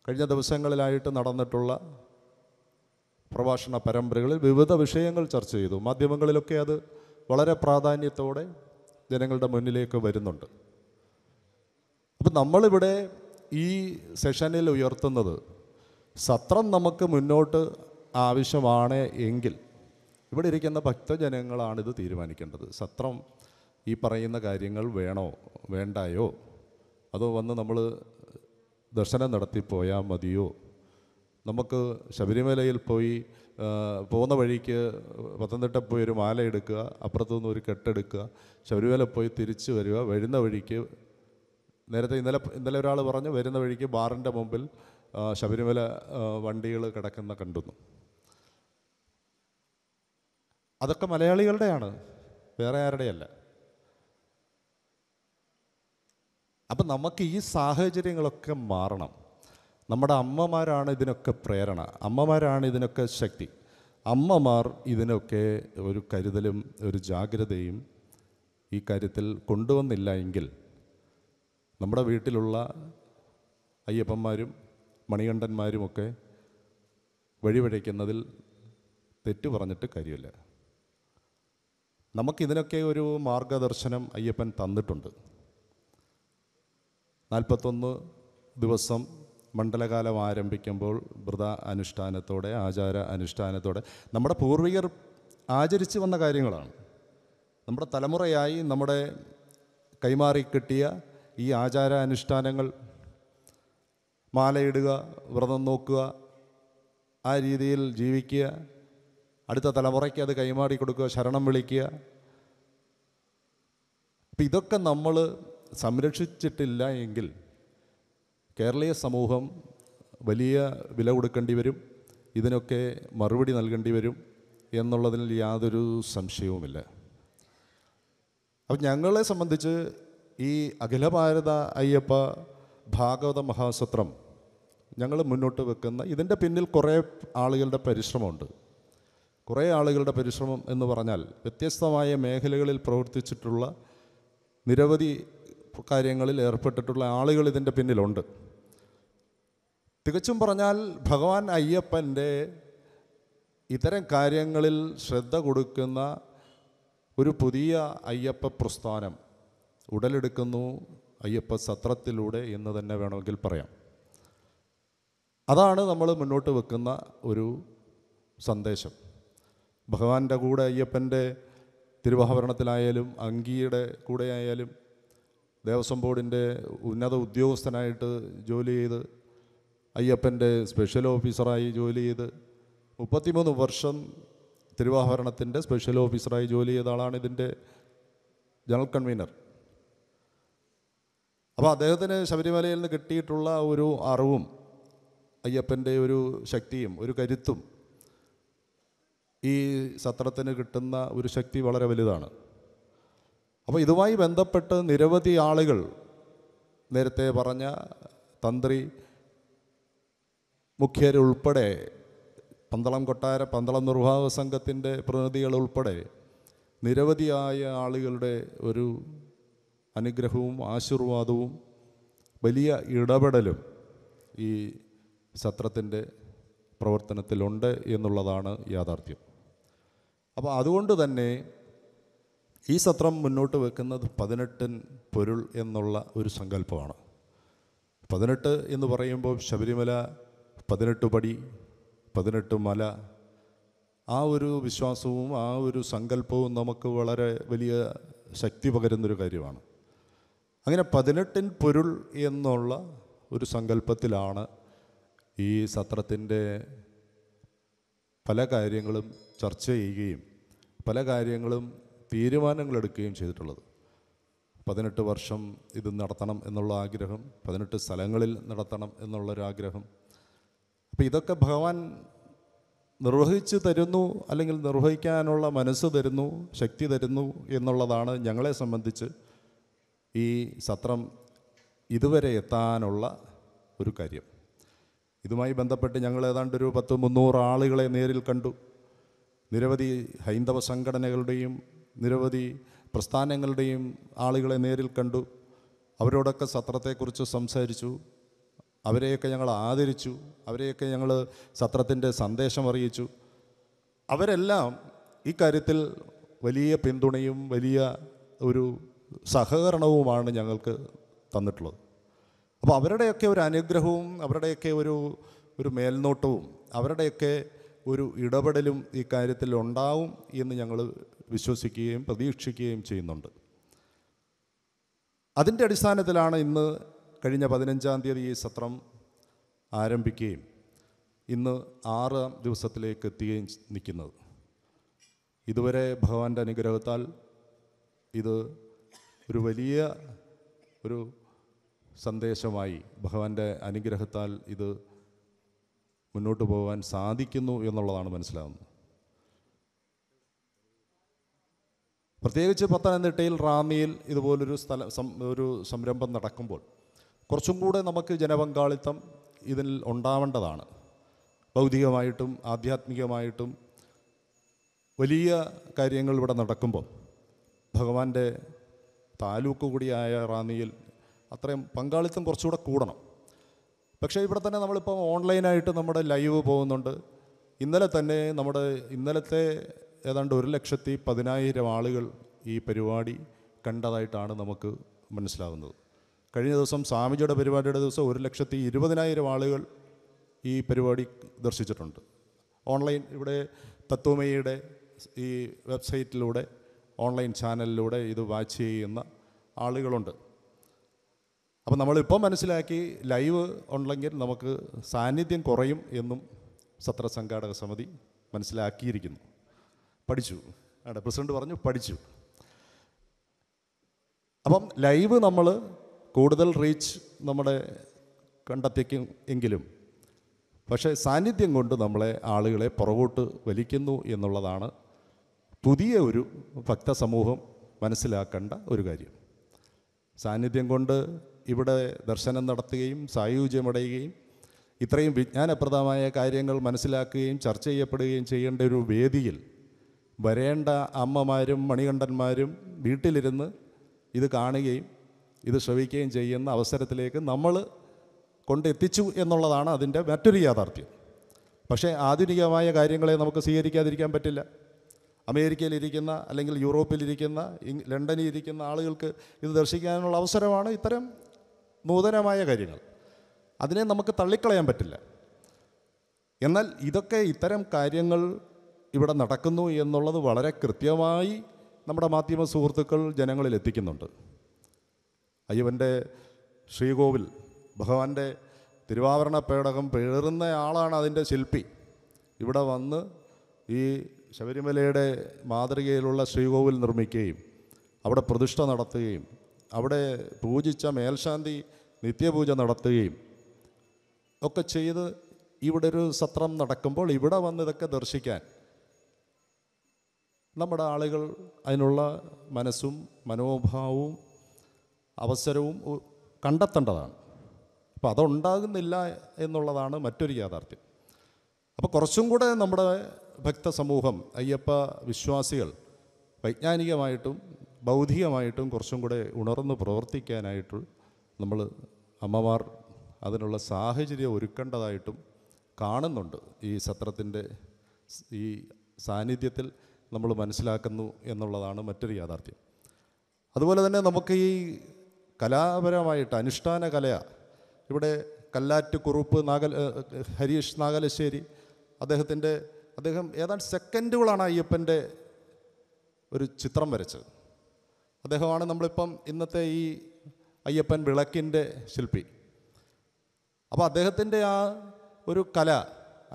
കഴിഞ്ഞ ദിവസങ്ങളിലായിട്ട് നടന്നിട്ടുള്ള പ്രഭാഷണ പരമ്പരകളിൽ വിവിധ വിഷയങ്ങൾ ചർച്ച ചെയ്തു മാധ്യമങ്ങളിലൊക്കെ അത് വളരെ പ്രാധാന്യത്തോടെ ജനങ്ങളുടെ മുന്നിലേക്ക് വരുന്നുണ്ട് അപ്പം നമ്മളിവിടെ ഈ സെഷനിൽ ഉയർത്തുന്നത് സത്രം നമുക്ക് മുന്നോട്ട് ആവശ്യമാണ് എങ്കിൽ ഇവിടെ ഇരിക്കുന്ന ഭക്തജനങ്ങളാണ് ഇത് തീരുമാനിക്കേണ്ടത് സത്രം ഈ പറയുന്ന കാര്യങ്ങൾ വേണോ വേണ്ടായോ അതോ വന്ന് നമ്മൾ ദർശനം നടത്തിപ്പോയാൽ മതിയോ നമുക്ക് ശബരിമലയിൽ പോയി പോകുന്ന വഴിക്ക് പത്തനംതിട്ട പോയി ഒരു മാല എടുക്കുക അപ്പുറത്തു നിന്ന് ഒരു കെട്ടെടുക്കുക ശബരിമല പോയി തിരിച്ചു വരിക വരുന്ന വഴിക്ക് നേരത്തെ ഇന്നലെ ഇന്നലെ ഒരാൾ പറഞ്ഞു വരുന്ന വഴിക്ക് ബാറിൻ്റെ മുമ്പിൽ ശബരിമല വണ്ടികൾ കിടക്കുന്ന കണ്ടുന്നു അതൊക്കെ മലയാളികളുടെയാണ് വേറെ ആരുടെയല്ല അപ്പം നമുക്ക് ഈ സാഹചര്യങ്ങളൊക്കെ മാറണം നമ്മുടെ അമ്മമാരാണ് ഇതിനൊക്കെ പ്രേരണ അമ്മമാരാണ് ഇതിനൊക്കെ ശക്തി അമ്മമാർ ഇതിനൊക്കെ ഒരു കരുതലും ഒരു ജാഗ്രതയും ഈ കാര്യത്തിൽ കൊണ്ടുവന്നില്ല എങ്കിൽ നമ്മുടെ വീട്ടിലുള്ള അയ്യപ്പന്മാരും മണികണ്ഠന്മാരുമൊക്കെ വഴിപഴയ്ക്കുന്നതിൽ തെറ്റു പറഞ്ഞിട്ട് കാര്യമില്ല നമുക്കിതിനൊക്കെ ഒരു മാർഗദർശനം അയ്യപ്പൻ തന്നിട്ടുണ്ട് നാൽപ്പത്തൊന്ന് ദിവസം മണ്ഡലകാലം ആരംഭിക്കുമ്പോൾ വ്രത അനുഷ്ഠാനത്തോടെ ആചാര അനുഷ്ഠാനത്തോടെ നമ്മുടെ പൂർവികർ ആചരിച്ചു വന്ന കാര്യങ്ങളാണ് നമ്മുടെ തലമുറയായി നമ്മുടെ കൈമാറി കിട്ടിയ ഈ ആചാര അനുഷ്ഠാനങ്ങൾ മാലയിടുക വ്രതം നോക്കുക ആ രീതിയിൽ ജീവിക്കുക അടുത്ത തലമുറയ്ക്ക് അത് കൈമാറി കൊടുക്കുക ശരണം വിളിക്കുക അപ്പം ഇതൊക്കെ നമ്മൾ സംരക്ഷിച്ചിട്ടില്ല എങ്കിൽ കേരളീയ സമൂഹം വലിയ വില കൊടുക്കേണ്ടി വരും ഇതിനൊക്കെ മറുപടി നൽകേണ്ടി വരും എന്നുള്ളതിൽ യാതൊരു സംശയവുമില്ല അപ്പം ഞങ്ങളെ സംബന്ധിച്ച് ഈ അഖിലഭാരത അയ്യപ്പ ഭാഗവത മഹാസത്രം ഞങ്ങൾ മുന്നോട്ട് വെക്കുന്ന ഇതിൻ്റെ പിന്നിൽ കുറേ ആളുകളുടെ പരിശ്രമമുണ്ട് കുറേ ആളുകളുടെ പരിശ്രമം എന്ന് പറഞ്ഞാൽ വ്യത്യസ്തമായ മേഖലകളിൽ പ്രവർത്തിച്ചിട്ടുള്ള നിരവധി കാര്യങ്ങളിൽ ഏർപ്പെട്ടിട്ടുള്ള ആളുകൾ ഇതിൻ്റെ പിന്നിലുണ്ട് തികച്ചും പറഞ്ഞാൽ ഭഗവാൻ അയ്യപ്പൻ്റെ ഇത്തരം കാര്യങ്ങളിൽ ശ്രദ്ധ കൊടുക്കുന്ന ഒരു പുതിയ അയ്യപ്പ പ്രസ്ഥാനം ഉടലെടുക്കുന്നു അയ്യപ്പ സത്രത്തിലൂടെ എന്ന് തന്നെ വേണമെങ്കിൽ പറയാം അതാണ് നമ്മൾ മുന്നോട്ട് വെക്കുന്ന ഒരു സന്ദേശം ഭഗവാന്റെ കൂടെ അയ്യപ്പൻ്റെ തിരുവാഭരണത്തിലായാലും അങ്കിയുടെ കൂടെ ആയാലും ദേവസ്വം ബോർഡിൻ്റെ ഉന്നത ഉദ്യോഗസ്ഥനായിട്ട് ജോലി ചെയ്ത് അയ്യപ്പൻ്റെ സ്പെഷ്യൽ ഓഫീസറായി ജോലി ചെയ്ത് മുപ്പത്തിമൂന്ന് വർഷം തിരുവാഭരണത്തിൻ്റെ സ്പെഷ്യൽ ഓഫീസറായി ജോലി ചെയ്ത ആളാണ് ഇതിൻ്റെ ജനറൽ കൺവീനർ അപ്പോൾ അദ്ദേഹത്തിന് ശബരിമലയിൽ നിന്ന് കിട്ടിയിട്ടുള്ള ഒരു അറിവും അയ്യപ്പൻ്റെ ഒരു ശക്തിയും ഒരു കരുത്തും ഈ സത്രത്തിന് കിട്ടുന്ന ഒരു ശക്തി വളരെ വലുതാണ് അപ്പോൾ ഇതുമായി ബന്ധപ്പെട്ട് നിരവധി ആളുകൾ നേരത്തെ പറഞ്ഞ തന്ത്രി മുഖ്യരുൾപ്പെടെ പന്തളം കൊട്ടാര പന്തളം നിർവാഹക സംഘത്തിൻ്റെ പ്രതിനിധികൾ ഉൾപ്പെടെ നിരവധിയായ ആളുകളുടെ ഒരു അനുഗ്രഹവും ആശീർവാദവും വലിയ ഇടപെടലും ഈ സത്രത്തിൻ്റെ പ്രവർത്തനത്തിലുണ്ട് എന്നുള്ളതാണ് യാഥാർത്ഥ്യം അപ്പോൾ അതുകൊണ്ട് തന്നെ ഈ സത്രം മുന്നോട്ട് വെക്കുന്നത് പതിനെട്ടിൻ പൊരുൾ എന്നുള്ള ഒരു സങ്കല്പമാണ് പതിനെട്ട് എന്ന് പറയുമ്പോൾ ശബരിമല പതിനെട്ട് പടി പതിനെട്ട് മല ആ ഒരു വിശ്വാസവും ആ ഒരു സങ്കല്പവും നമുക്ക് വളരെ വലിയ ശക്തി പകരുന്നൊരു കാര്യമാണ് അങ്ങനെ പതിനെട്ടിൻ പൊരുൾ എന്നുള്ള ഒരു സങ്കല്പത്തിലാണ് ഈ സത്രത്തിൻ്റെ പല കാര്യങ്ങളും ചർച്ച ചെയ്യുകയും പല കാര്യങ്ങളും തീരുമാനങ്ങളെടുക്കുകയും ചെയ്തിട്ടുള്ളത് പതിനെട്ട് വർഷം ഇത് നടത്തണം എന്നുള്ള ആഗ്രഹം പതിനെട്ട് സ്ഥലങ്ങളിൽ നടത്തണം എന്നുള്ളൊരാഗ്രഹം അപ്പം ഇതൊക്കെ ഭഗവാൻ നിർവഹിച്ചു തരുന്നു അല്ലെങ്കിൽ നിർവഹിക്കാനുള്ള മനസ്സ് തരുന്നു ശക്തി തരുന്നു എന്നുള്ളതാണ് ഞങ്ങളെ സംബന്ധിച്ച് ഈ സത്രം ഇതുവരെ എത്താനുള്ള ഒരു കാര്യം ഇതുമായി ബന്ധപ്പെട്ട് ഞങ്ങൾ ഏതാണ്ട് ഒരു പത്ത് മുന്നൂറ് ആളുകളെ നേരിൽ കണ്ടു നിരവധി ഹൈന്ദവ സംഘടനകളുടെയും നിരവധി പ്രസ്ഥാനങ്ങളുടെയും ആളുകളെ നേരിൽ കണ്ടു അവരോടൊക്കെ സത്രത്തെക്കുറിച്ച് സംസാരിച്ചു അവരെയൊക്കെ ഞങ്ങൾ ആദരിച്ചു അവരെയൊക്കെ ഞങ്ങൾ സത്രത്തിൻ്റെ സന്ദേശം അറിയിച്ചു അവരെല്ലാം ഇക്കാര്യത്തിൽ വലിയ പിന്തുണയും വലിയ ഒരു സഹകരണവുമാണ് ഞങ്ങൾക്ക് തന്നിട്ടുള്ളത് അപ്പോൾ അവരുടെയൊക്കെ ഒരു അനുഗ്രഹവും അവരുടെയൊക്കെ ഒരു ഒരു മേൽനോട്ടവും അവരുടെയൊക്കെ ഒരു ഇടപെടലും ഈ കാര്യത്തിൽ ഉണ്ടാവും എന്ന് ഞങ്ങൾ വിശ്വസിക്കുകയും പ്രതീക്ഷിക്കുകയും ചെയ്യുന്നുണ്ട് അതിൻ്റെ അടിസ്ഥാനത്തിലാണ് ഇന്ന് കഴിഞ്ഞ പതിനഞ്ചാം തീയതി ഈ സത്രം ആരംഭിക്കുകയും ഇന്ന് ആറാം ദിവസത്തിലേക്ക് എത്തുകയും നിൽക്കുന്നത് ഇതുവരെ ഭഗവാന്റെ അനുഗ്രഹത്താൽ ഇത് ഒരു വലിയ ഒരു സന്ദേശമായി ഭഗവാന്റെ അനുഗ്രഹത്താൽ ഇത് മുന്നോട്ട് പോകാൻ സാധിക്കുന്നു എന്നുള്ളതാണ് മനസ്സിലാകുന്നത് പ്രത്യേകിച്ച് പത്തനംതിട്ടയിൽ റാന്നിയിൽ ഇതുപോലൊരു സ്ഥല ഒരു സംരംഭം നടക്കുമ്പോൾ കുറച്ചും കൂടെ നമുക്ക് ജനപങ്കാളിത്തം ഇതിൽ ഉണ്ടാവേണ്ടതാണ് ഭൗതികമായിട്ടും ആധ്യാത്മികമായിട്ടും വലിയ കാര്യങ്ങൾ ഇവിടെ നടക്കുമ്പോൾ ഭഗവാന്റെ താലൂക്ക് കൂടിയായ റാന്നിയിൽ അത്രയും പങ്കാളിത്തം കുറച്ചുകൂടെ കൂടണം പക്ഷേ ഇവിടെ തന്നെ നമ്മളിപ്പോൾ ഓൺലൈനായിട്ട് നമ്മുടെ ലൈവ് പോകുന്നുണ്ട് ഇന്നലെ തന്നെ നമ്മുടെ ഇന്നലത്തെ ഏതാണ്ട് ഒരു ലക്ഷത്തി പതിനായിരം ആളുകൾ ഈ പരിപാടി കണ്ടതായിട്ടാണ് നമുക്ക് മനസ്സിലാകുന്നത് കഴിഞ്ഞ ദിവസം സ്വാമിജിയുടെ പരിപാടിയുടെ ദിവസം ഒരു ലക്ഷത്തി ഇരുപതിനായിരം ആളുകൾ ഈ പരിപാടി ദർശിച്ചിട്ടുണ്ട് ഓൺലൈൻ ഇവിടെ തത്വമയുടെ ഈ വെബ്സൈറ്റിലൂടെ ഓൺലൈൻ ചാനലിലൂടെ ഇത് വാച്ച് ചെയ്യുന്ന ആളുകളുണ്ട് അപ്പോൾ നമ്മളിപ്പോൾ മനസ്സിലാക്കി ലൈവ് ഉണ്ടെങ്കിൽ നമുക്ക് സാന്നിധ്യം കുറയും എന്നും സത്രസംഘാടക സമിതി മനസ്സിലാക്കിയിരിക്കുന്നു പഠിച്ചു അവിടെ പ്രസിഡന്റ് പറഞ്ഞു പഠിച്ചു അപ്പം ലൈവ് നമ്മൾ കൂടുതൽ റീച്ച് നമ്മുടെ കണ്ടെത്തിക്കും എങ്കിലും പക്ഷേ സാന്നിധ്യം കൊണ്ട് നമ്മളെ ആളുകളെ പുറകോട്ട് വലിക്കുന്നു എന്നുള്ളതാണ് പുതിയ ഒരു ഭക്തസമൂഹം സമൂഹം മനസ്സിലാക്കേണ്ട ഒരു കാര്യം സാന്നിധ്യം കൊണ്ട് ഇവിടെ ദർശനം നടത്തുകയും സായുജ്യമടയുകയും ഇത്രയും വിജ്ഞാനപ്രദമായ കാര്യങ്ങൾ മനസ്സിലാക്കുകയും ചർച്ച ചെയ്യപ്പെടുകയും ചെയ്യേണ്ട ഒരു വേദിയിൽ വരേണ്ട അമ്മമാരും മണികണ്ഠന്മാരും വീട്ടിലിരുന്ന് ഇത് കാണുകയും ഇത് ശ്രവിക്കുകയും ചെയ്യുന്ന അവസരത്തിലേക്ക് നമ്മൾ കൊണ്ടെത്തിച്ചു എന്നുള്ളതാണ് അതിൻ്റെ മറ്റൊരു യാഥാർത്ഥ്യം പക്ഷേ ആധുനികമായ കാര്യങ്ങളെ നമുക്ക് സ്വീകരിക്കാതിരിക്കാൻ പറ്റില്ല അമേരിക്കയിലിരിക്കുന്ന അല്ലെങ്കിൽ യൂറോപ്പിലിരിക്കുന്ന ലണ്ടനിൽ ഇരിക്കുന്ന ആളുകൾക്ക് ഇത് ദർശിക്കാനുള്ള അവസരമാണ് ഇത്തരം നൂതനമായ കാര്യങ്ങൾ അതിനെ നമുക്ക് തള്ളിക്കളയാൻ പറ്റില്ല എന്നാൽ ഇതൊക്കെ ഇത്തരം കാര്യങ്ങൾ ഇവിടെ നടക്കുന്നു എന്നുള്ളത് വളരെ കൃത്യമായി നമ്മുടെ മാധ്യമ സുഹൃത്തുക്കൾ ജനങ്ങളിൽ എത്തിക്കുന്നുണ്ട് അയ്യവൻ്റെ ശ്രീകോവിൽ ഭഗവാന്റെ തിരുവാവരണ പേടകം പേറുന്ന ആളാണ് അതിൻ്റെ ശില്പി ഇവിടെ വന്ന് ഈ ശബരിമലയുടെ മാതൃകയിലുള്ള ശ്രീകോവിൽ നിർമ്മിക്കുകയും അവിടെ പ്രതിഷ്ഠ നടത്തുകയും അവിടെ പൂജിച്ച മേൽശാന്തി നിത്യപൂജ നടത്തുകയും ഒക്കെ ചെയ്ത് ഇവിടെ ഒരു സത്രം നടക്കുമ്പോൾ ഇവിടെ വന്ന് ഇതൊക്കെ ദർശിക്കാൻ നമ്മുടെ ആളുകൾ അതിനുള്ള മനസ്സും മനോഭാവവും അവസരവും കണ്ടെത്തേണ്ടതാണ് അപ്പോൾ അതുണ്ടാകുന്നില്ല എന്നുള്ളതാണ് മറ്റൊരു യാഥാർത്ഥ്യം അപ്പോൾ കുറച്ചും കൂടെ നമ്മുടെ ഭക്ത സമൂഹം അയ്യപ്പ വിശ്വാസികൾ വൈജ്ഞാനികമായിട്ടും ബൗദ്ധികമായിട്ടും കുറച്ചും കൂടെ ഉണർന്ന് പ്രവർത്തിക്കാനായിട്ട് നമ്മൾ അമ്മമാർ അതിനുള്ള സാഹചര്യം ഒരുക്കേണ്ടതായിട്ടും കാണുന്നുണ്ട് ഈ സത്രത്തിൻ്റെ ഈ സാന്നിധ്യത്തിൽ നമ്മൾ മനസ്സിലാക്കുന്നു എന്നുള്ളതാണ് മറ്റൊരു യാഥാർത്ഥ്യം അതുപോലെ തന്നെ നമുക്ക് ഈ കലാപരമായിട്ട് അനുഷ്ഠാന കലയ ഇവിടെ കല്ലാറ്റ് കുറുപ്പ് നാഗൽ ഹരീഷ് നാഗലശ്ശേരി അദ്ദേഹത്തിൻ്റെ അദ്ദേഹം ഏതാണ്ട് സെക്കൻഡുകളാണ് അയ്യപ്പൻ്റെ ഒരു ചിത്രം വരച്ചത് അദ്ദേഹമാണ് നമ്മളിപ്പം ഇന്നത്തെ ഈ അയ്യപ്പൻ വിളക്കിൻ്റെ ശില്പി അപ്പോൾ അദ്ദേഹത്തിൻ്റെ ആ ഒരു കല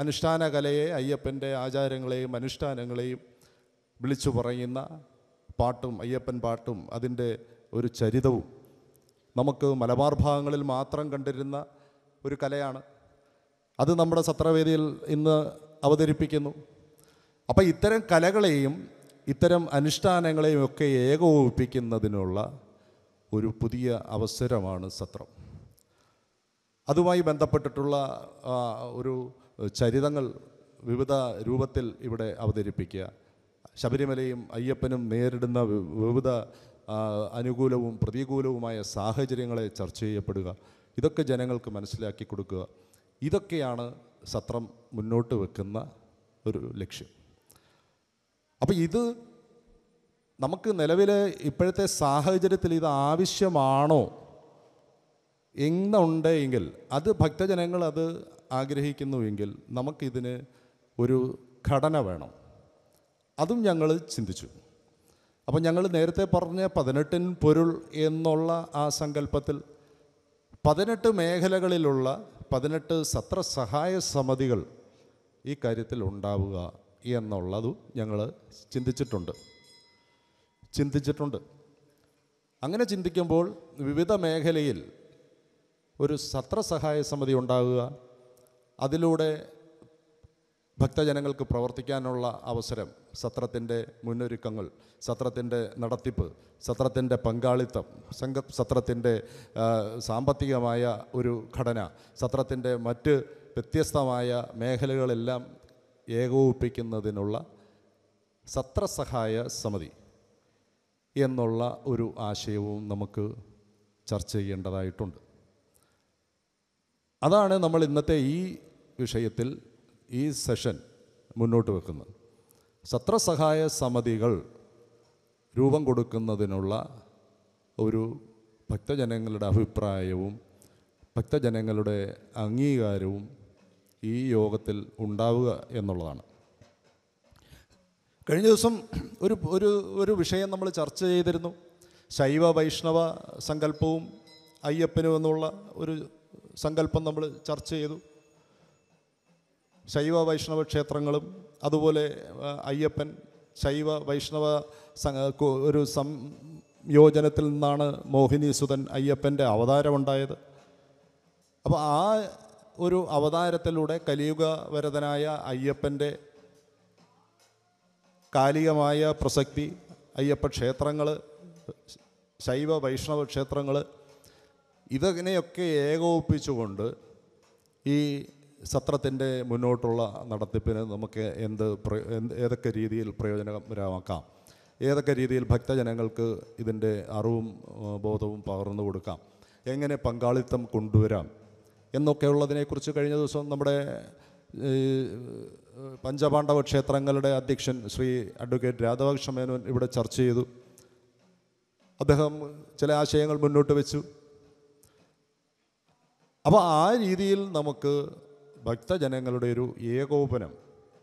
അനുഷ്ഠാന കലയെ അയ്യപ്പൻ്റെ ആചാരങ്ങളെയും അനുഷ്ഠാനങ്ങളെയും വിളിച്ചു പറയുന്ന പാട്ടും അയ്യപ്പൻ പാട്ടും അതിൻ്റെ ഒരു ചരിതവും നമുക്ക് മലബാർ ഭാഗങ്ങളിൽ മാത്രം കണ്ടിരുന്ന ഒരു കലയാണ് അത് നമ്മുടെ സത്രവേദിയിൽ ഇന്ന് അവതരിപ്പിക്കുന്നു അപ്പോൾ ഇത്തരം കലകളെയും ഇത്തരം അനുഷ്ഠാനങ്ങളെയും ഒക്കെ ഏകോപിപ്പിക്കുന്നതിനുള്ള ഒരു പുതിയ അവസരമാണ് സത്രം അതുമായി ബന്ധപ്പെട്ടിട്ടുള്ള ഒരു ചരിതങ്ങൾ വിവിധ രൂപത്തിൽ ഇവിടെ അവതരിപ്പിക്കുക ശബരിമലയും അയ്യപ്പനും നേരിടുന്ന വിവിധ അനുകൂലവും പ്രതികൂലവുമായ സാഹചര്യങ്ങളെ ചർച്ച ചെയ്യപ്പെടുക ഇതൊക്കെ ജനങ്ങൾക്ക് മനസ്സിലാക്കി കൊടുക്കുക ഇതൊക്കെയാണ് സത്രം മുന്നോട്ട് വെക്കുന്ന ഒരു ലക്ഷ്യം അപ്പോൾ ഇത് നമുക്ക് നിലവിലെ ഇപ്പോഴത്തെ സാഹചര്യത്തിൽ ഇത് ആവശ്യമാണോ എന്നുണ്ടെങ്കിൽ അത് ഭക്തജനങ്ങൾ അത് ആഗ്രഹിക്കുന്നുവെങ്കിൽ നമുക്കിതിന് ഒരു ഘടന വേണം അതും ഞങ്ങൾ ചിന്തിച്ചു അപ്പം ഞങ്ങൾ നേരത്തെ പറഞ്ഞ പതിനെട്ടിൻ പൊരുൾ എന്നുള്ള ആ സങ്കല്പത്തിൽ പതിനെട്ട് മേഖലകളിലുള്ള പതിനെട്ട് സഹായ സമിതികൾ ഈ കാര്യത്തിൽ ഉണ്ടാവുക എന്നുള്ളതും ഞങ്ങൾ ചിന്തിച്ചിട്ടുണ്ട് ചിന്തിച്ചിട്ടുണ്ട് അങ്ങനെ ചിന്തിക്കുമ്പോൾ വിവിധ മേഖലയിൽ ഒരു സത്രസഹായ സമിതി ഉണ്ടാവുക അതിലൂടെ ഭക്തജനങ്ങൾക്ക് പ്രവർത്തിക്കാനുള്ള അവസരം സത്രത്തിൻ്റെ മുന്നൊരുക്കങ്ങൾ സത്രത്തിൻ്റെ നടത്തിപ്പ് സത്രത്തിൻ്റെ പങ്കാളിത്തം സംഘ സത്രത്തിൻ്റെ സാമ്പത്തികമായ ഒരു ഘടന സത്രത്തിൻ്റെ മറ്റ് വ്യത്യസ്തമായ മേഖലകളെല്ലാം ഏകോപിപ്പിക്കുന്നതിനുള്ള സത്രസഹായ സമിതി എന്നുള്ള ഒരു ആശയവും നമുക്ക് ചർച്ച ചെയ്യേണ്ടതായിട്ടുണ്ട് അതാണ് നമ്മൾ ഇന്നത്തെ ഈ വിഷയത്തിൽ ഈ സെഷൻ മുന്നോട്ട് വെക്കുന്നത് സത്രസഹായ സമിതികൾ രൂപം കൊടുക്കുന്നതിനുള്ള ഒരു ഭക്തജനങ്ങളുടെ അഭിപ്രായവും ഭക്തജനങ്ങളുടെ അംഗീകാരവും ഈ യോഗത്തിൽ ഉണ്ടാവുക എന്നുള്ളതാണ് കഴിഞ്ഞ ദിവസം ഒരു ഒരു ഒരു വിഷയം നമ്മൾ ചർച്ച ചെയ്തിരുന്നു ശൈവ വൈഷ്ണവ സങ്കല്പവും അയ്യപ്പനും എന്നുള്ള ഒരു സങ്കല്പം നമ്മൾ ചർച്ച ചെയ്തു ശൈവ വൈഷ്ണവ ക്ഷേത്രങ്ങളും അതുപോലെ അയ്യപ്പൻ ശൈവ വൈഷ്ണവ ഒരു സംയോജനത്തിൽ നിന്നാണ് മോഹിനിസുതൻ അയ്യപ്പൻ്റെ അവതാരമുണ്ടായത് അപ്പോൾ ആ ഒരു അവതാരത്തിലൂടെ കലിയുഗവരതനായ അയ്യപ്പൻ്റെ കാലികമായ പ്രസക്തി അയ്യപ്പ ക്ഷേത്രങ്ങൾ ശൈവ വൈഷ്ണവ ക്ഷേത്രങ്ങൾ ഇതിനെയൊക്കെ ഏകോപിപ്പിച്ചുകൊണ്ട് ഈ സത്രത്തിൻ്റെ മുന്നോട്ടുള്ള നടത്തിപ്പിന് നമുക്ക് എന്ത് ഏതൊക്കെ രീതിയിൽ പ്രയോജനകരമാക്കാം ഏതൊക്കെ രീതിയിൽ ഭക്തജനങ്ങൾക്ക് ഇതിൻ്റെ അറിവും ബോധവും പകർന്നു കൊടുക്കാം എങ്ങനെ പങ്കാളിത്തം കൊണ്ടുവരാം എന്നൊക്കെയുള്ളതിനെക്കുറിച്ച് കഴിഞ്ഞ ദിവസം നമ്മുടെ പഞ്ചപാണ്ഡവ ക്ഷേത്രങ്ങളുടെ അധ്യക്ഷൻ ശ്രീ അഡ്വക്കേറ്റ് രാധാകൃഷ്ണ മേനോൻ ഇവിടെ ചർച്ച ചെയ്തു അദ്ദേഹം ചില ആശയങ്ങൾ മുന്നോട്ട് വെച്ചു അപ്പോൾ ആ രീതിയിൽ നമുക്ക് ഭക്തജനങ്ങളുടെ ഒരു ഏകോപനം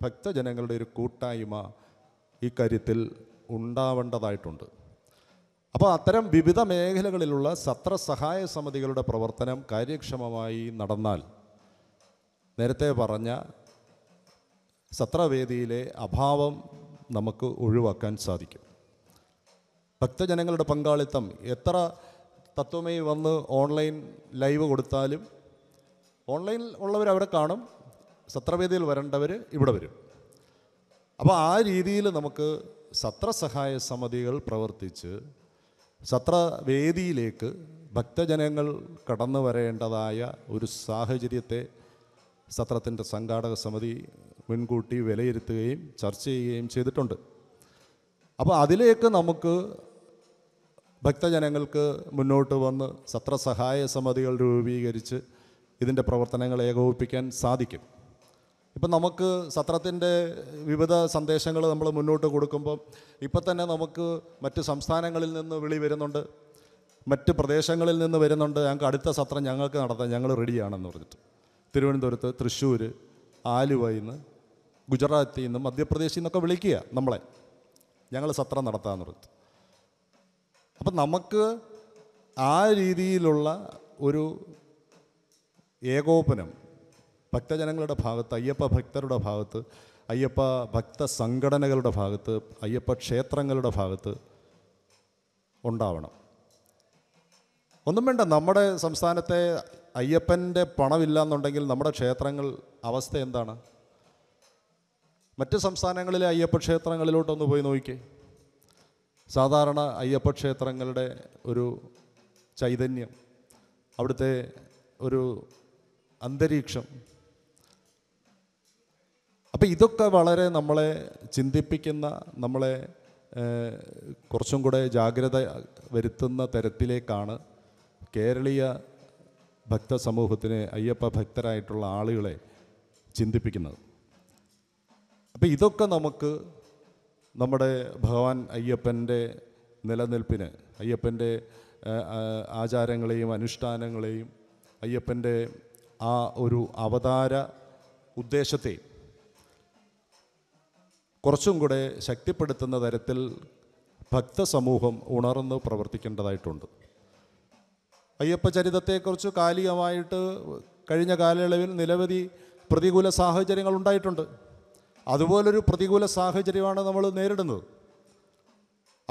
ഭക്തജനങ്ങളുടെ ഒരു കൂട്ടായ്മ ഇക്കാര്യത്തിൽ ഉണ്ടാവേണ്ടതായിട്ടുണ്ട് അപ്പോൾ അത്തരം വിവിധ മേഖലകളിലുള്ള സത്ര സഹായ സമിതികളുടെ പ്രവർത്തനം കാര്യക്ഷമമായി നടന്നാൽ നേരത്തെ പറഞ്ഞ സത്രവേദിയിലെ അഭാവം നമുക്ക് ഒഴിവാക്കാൻ സാധിക്കും ഭക്തജനങ്ങളുടെ പങ്കാളിത്തം എത്ര തത്വമേ വന്ന് ഓൺലൈൻ ലൈവ് കൊടുത്താലും ഓൺലൈനിൽ ഉള്ളവർ അവരെ കാണും സത്രവേദിയിൽ വരേണ്ടവർ ഇവിടെ വരും അപ്പോൾ ആ രീതിയിൽ നമുക്ക് സത്രസഹായ സമിതികൾ പ്രവർത്തിച്ച് സത്രവേദിയിലേക്ക് ഭക്തജനങ്ങൾ കടന്നു വരേണ്ടതായ ഒരു സാഹചര്യത്തെ സത്രത്തിൻ്റെ സംഘാടക സമിതി മുൻകൂട്ടി വിലയിരുത്തുകയും ചർച്ച ചെയ്യുകയും ചെയ്തിട്ടുണ്ട് അപ്പോൾ അതിലേക്ക് നമുക്ക് ഭക്തജനങ്ങൾക്ക് മുന്നോട്ട് വന്ന് സത്രസഹായ സമിതികൾ രൂപീകരിച്ച് ഇതിൻ്റെ പ്രവർത്തനങ്ങൾ ഏകോപിപ്പിക്കാൻ സാധിക്കും ഇപ്പം നമുക്ക് സത്രത്തിൻ്റെ വിവിധ സന്ദേശങ്ങൾ നമ്മൾ മുന്നോട്ട് കൊടുക്കുമ്പോൾ ഇപ്പം തന്നെ നമുക്ക് മറ്റ് സംസ്ഥാനങ്ങളിൽ നിന്ന് വിളി വരുന്നുണ്ട് മറ്റ് പ്രദേശങ്ങളിൽ നിന്ന് വരുന്നുണ്ട് ഞങ്ങൾക്ക് അടുത്ത സത്രം ഞങ്ങൾക്ക് നടത്താൻ ഞങ്ങൾ റെഡിയാണെന്ന് പറഞ്ഞിട്ട് തിരുവനന്തപുരത്ത് തൃശ്ശൂർ ആലുവയിൽ നിന്ന് ഗുജറാത്തിൽ നിന്നും മധ്യപ്രദേശിൽ നിന്നൊക്കെ വിളിക്കുക നമ്മളെ ഞങ്ങൾ സത്രം നടത്താമെന്ന് പറഞ്ഞിട്ട് അപ്പം നമുക്ക് ആ രീതിയിലുള്ള ഒരു ഏകോപനം ഭക്തജനങ്ങളുടെ ഭാഗത്ത് അയ്യപ്പ ഭക്തരുടെ ഭാഗത്ത് അയ്യപ്പ ഭക്ത സംഘടനകളുടെ ഭാഗത്ത് അയ്യപ്പ ക്ഷേത്രങ്ങളുടെ ഭാഗത്ത് ഉണ്ടാവണം ഒന്നും വേണ്ട നമ്മുടെ സംസ്ഥാനത്തെ അയ്യപ്പൻ്റെ പണമില്ല എന്നുണ്ടെങ്കിൽ നമ്മുടെ ക്ഷേത്രങ്ങൾ അവസ്ഥ എന്താണ് മറ്റ് സംസ്ഥാനങ്ങളിലെ അയ്യപ്പ ക്ഷേത്രങ്ങളിലോട്ടൊന്ന് പോയി നോക്കിക്കേ സാധാരണ അയ്യപ്പ ക്ഷേത്രങ്ങളുടെ ഒരു ചൈതന്യം അവിടുത്തെ ഒരു അന്തരീക്ഷം അപ്പോൾ ഇതൊക്കെ വളരെ നമ്മളെ ചിന്തിപ്പിക്കുന്ന നമ്മളെ കുറച്ചും കൂടെ ജാഗ്രത വരുത്തുന്ന തരത്തിലേക്കാണ് കേരളീയ ഭക്ത അയ്യപ്പ ഭക്തരായിട്ടുള്ള ആളുകളെ ചിന്തിപ്പിക്കുന്നത് അപ്പോൾ ഇതൊക്കെ നമുക്ക് നമ്മുടെ ഭഗവാൻ അയ്യപ്പൻ്റെ നിലനിൽപ്പിന് അയ്യപ്പൻ്റെ ആചാരങ്ങളെയും അനുഷ്ഠാനങ്ങളെയും അയ്യപ്പൻ്റെ ആ ഒരു അവതാര ഉദ്ദേശത്തെ കുറച്ചും കൂടെ ശക്തിപ്പെടുത്തുന്ന തരത്തിൽ ഭക്തസമൂഹം ഉണർന്ന് പ്രവർത്തിക്കേണ്ടതായിട്ടുണ്ട് അയ്യപ്പ ചരിതത്തെക്കുറിച്ച് കാലികമായിട്ട് കഴിഞ്ഞ കാലയളവിൽ നിരവധി പ്രതികൂല സാഹചര്യങ്ങൾ ഉണ്ടായിട്ടുണ്ട് അതുപോലൊരു പ്രതികൂല സാഹചര്യമാണ് നമ്മൾ നേരിടുന്നത്